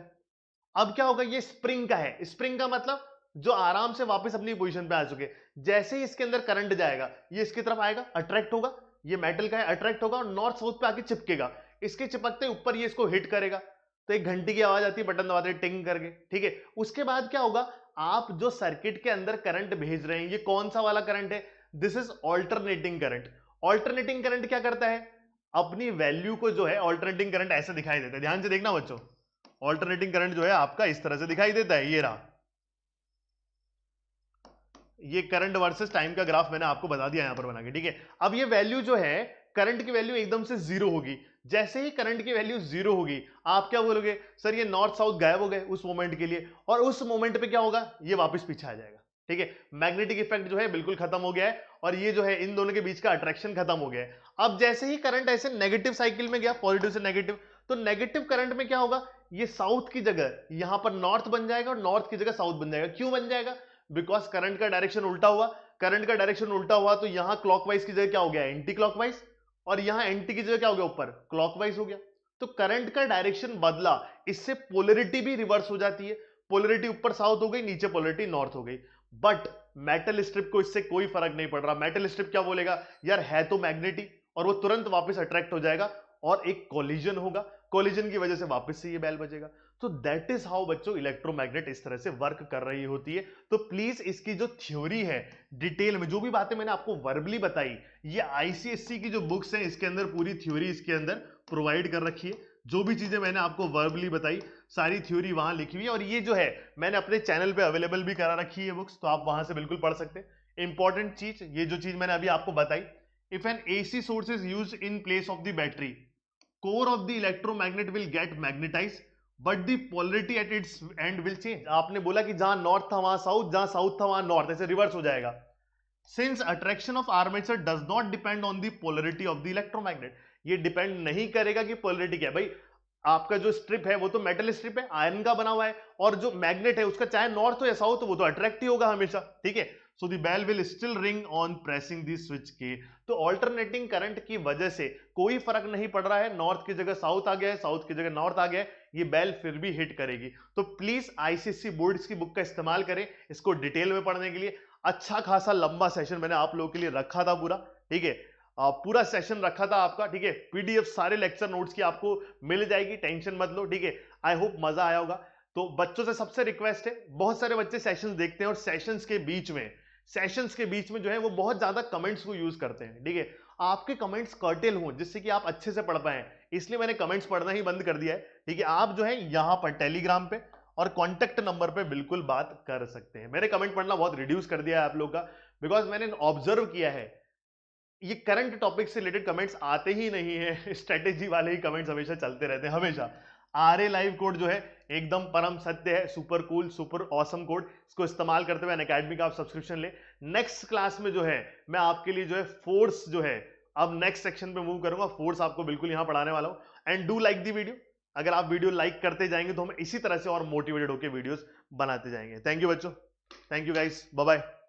अब क्या होगा ये स्प्रिंग का है स्प्रिंग का मतलब जो आराम से वापस अपनी पोजीशन पे आ चुके जैसे ही इसके अंदर करंट जाएगा ये इसकी तरफ आएगा अट्रैक्ट होगा ये मेटल का है अट्रैक्ट होगा और नॉर्थ साउथ पे आके चिपकेगा इसके चिपकते ऊपर ये इसको हिट करेगा तो एक घंटी की आवाज आती है बटन दबाते टिंग करके ठीक है उसके बाद क्या होगा आप जो सर्किट के अंदर करंट भेज रहे हैं ये कौन सा वाला करंट है this is alternating current alternating current क्या करता है अपनी वैल्यू को जो है ऑल्टरनेटिंग करंट ऐसे दिखाई देता है ध्यान से देखना बच्चों ऑल्टरनेटिंग करंट जो है आपका इस तरह से दिखाई देता है ये रहा ये करंट वर्सेस टाइम का ग्राफ मैंने आपको बता दिया यहां पर बना के ठीक है अब ये वैल्यू जो है करंट की वैल्यू एकदम से जीरो होगी जैसे ही करंट की वैल्यू जीरो होगी आप क्या बोलोगे सर ये नॉर्थ साउथ गायब हो गए उस मोमेंट के लिए और उस मोमेंट पे क्या होगा ये वापस पीछे आ जाएगा ठीक है मैग्नेटिक इफेक्ट जो है बिल्कुल खत्म हो गया है और ये जो है इन दोनों के बीच का अट्रैक्शन खत्म हो गया अब जैसे ही करंट ऐसे नेगेटिव साइकिल में गया पॉजिटिव से नेगेटिव तो नेगेटिव करंट में क्या होगा ये साउथ की जगह यहां पर नॉर्थ बन जाएगा और नॉर्थ की जगह साउथ बन जाएगा क्यों बन जाएगा बिकॉज करंट का डायरेक्शन उल्टा हुआ करंट का डायरेक्शन उल्टा हुआ तो यहां क्लॉकवाइज की जगह क्या हो गया एंटी क्लॉकवाइज और यहां एंटी की जगह क्या हो गया ऊपर क्लॉकवाइज हो गया तो करंट का डायरेक्शन बदला इससे पोलरिटी भी रिवर्स हो जाती है पोलरिटी ऊपर साउथ हो गई नीचे पोलरिटी नॉर्थ हो गई बट मेटल स्ट्रिप को इससे कोई फर्क नहीं पड़ रहा मेटल स्ट्रिप क्या बोलेगा यार है तो मैग्नेटिक और वो तुरंत वापस अट्रैक्ट हो जाएगा और एक कॉलिजन होगा कॉलिजन की वजह से वापस से ये बैल बजेगा तो दैट इज हाउ बच्चों इलेक्ट्रोमैग्नेट इस तरह से वर्क कर रही होती है तो प्लीज इसकी जो थ्योरी है डिटेल में जो भी बातें मैंने आपको वर्बली बताई ये आईसीएससी की जो बुक्स हैं इसके अंदर पूरी थ्योरी इसके अंदर प्रोवाइड कर रखी है जो भी चीजें मैंने आपको वर्बली बताई सारी थ्योरी वहां लिखी हुई है और ये जो है मैंने अपने चैनल पे अवेलेबल भी करा रखी है बुक्स तो आप वहां से बिल्कुल पढ़ सकते हैं इंपॉर्टेंट चीज ये जो चीज मैंने अभी आपको बताई if an AC source is use in place of the battery core of the electromagnet will get magnetize but the polarity at its end will change आपने बोला कि जहां नॉर्थ था वहां साउथ जहां साउथ था वहां नॉर्थ ऐसे रिवर्स हो जाएगा since attraction of armature does not depend on the polarity of the electromagnet ये डिपेंड नहीं करेगा कि पोलरिटी क्या है भाई आपका जो स्ट्रिप है वो तो मेटल स्ट्रिप है आयरन का बना हुआ है और जो मैग्नेट है उसका चाहे नॉर्थ हो या साउथ हो वो तो अट्रैक्ट ही होगा हमेशा ठीक है so the bell will still ring on pressing the switch के तो ऑल्टरनेटिंग करंट की वजह से कोई फर्क नहीं पड़ रहा है नॉर्थ की जगह साउथ आ गया है साउथ की जगह नॉर्थ आ गया है ये बेल फिर भी हिट करेगी तो प्लीज आईसीसी बोर्ड्स की बुक का इस्तेमाल करें इसको डिटेल में पढ़ने के लिए अच्छा खासा लंबा सेशन मैंने आप लोगों के लिए रखा था पूरा ठीक है पूरा सेशन रखा था आपका ठीक है पीडीएफ सारे लेक्चर नोट्स की आपको मिल जाएगी टेंशन मत लो ठीक है आई होप मजा आया होगा तो बच्चों से सबसे रिक्वेस्ट है बहुत सारे बच्चे सेशन देखते हैं और सेशन के बीच में सेशंस के बीच में जो है वो बहुत ज्यादा कमेंट्स को यूज करते हैं ठीक है आपके कमेंट्स कर्टेल हों जिससे कि आप अच्छे से पढ़ पाए इसलिए मैंने कमेंट्स पढ़ना ही बंद कर दिया है ठीक है आप जो है यहाँ पर टेलीग्राम पे और कॉन्टेक्ट नंबर पे बिल्कुल बात कर सकते हैं मेरे कमेंट पढ़ना बहुत रिड्यूस कर दिया है आप लोग का बिकॉज मैंने ऑब्जर्व किया है ये करंट टॉपिक से रिलेटेड कमेंट्स आते ही नहीं है स्ट्रेटेजी (laughs) वाले ही कमेंट्स हमेशा चलते रहते हैं हमेशा आर ए लाइव कोड जो है एकदम परम सत्य है super cool super awesome code इसको इस्तेमाल करते हुए अकेडमी का आप सब्सक्रिप्शन ले नेक्स्ट क्लास में जो है मैं आपके लिए जो है फोर्स जो है अब नेक्स्ट सेक्शन पे मूव करूंगा फोर्स आपको बिल्कुल यहां पढ़ाने वाला हूं and do like the video अगर आप वीडियो लाइक करते जाएंगे तो हम इसी तरह से और मोटिवेटेड होकर वीडियोस बनाते जाएंगे थैंक यू बच्चों thank you guys bye bye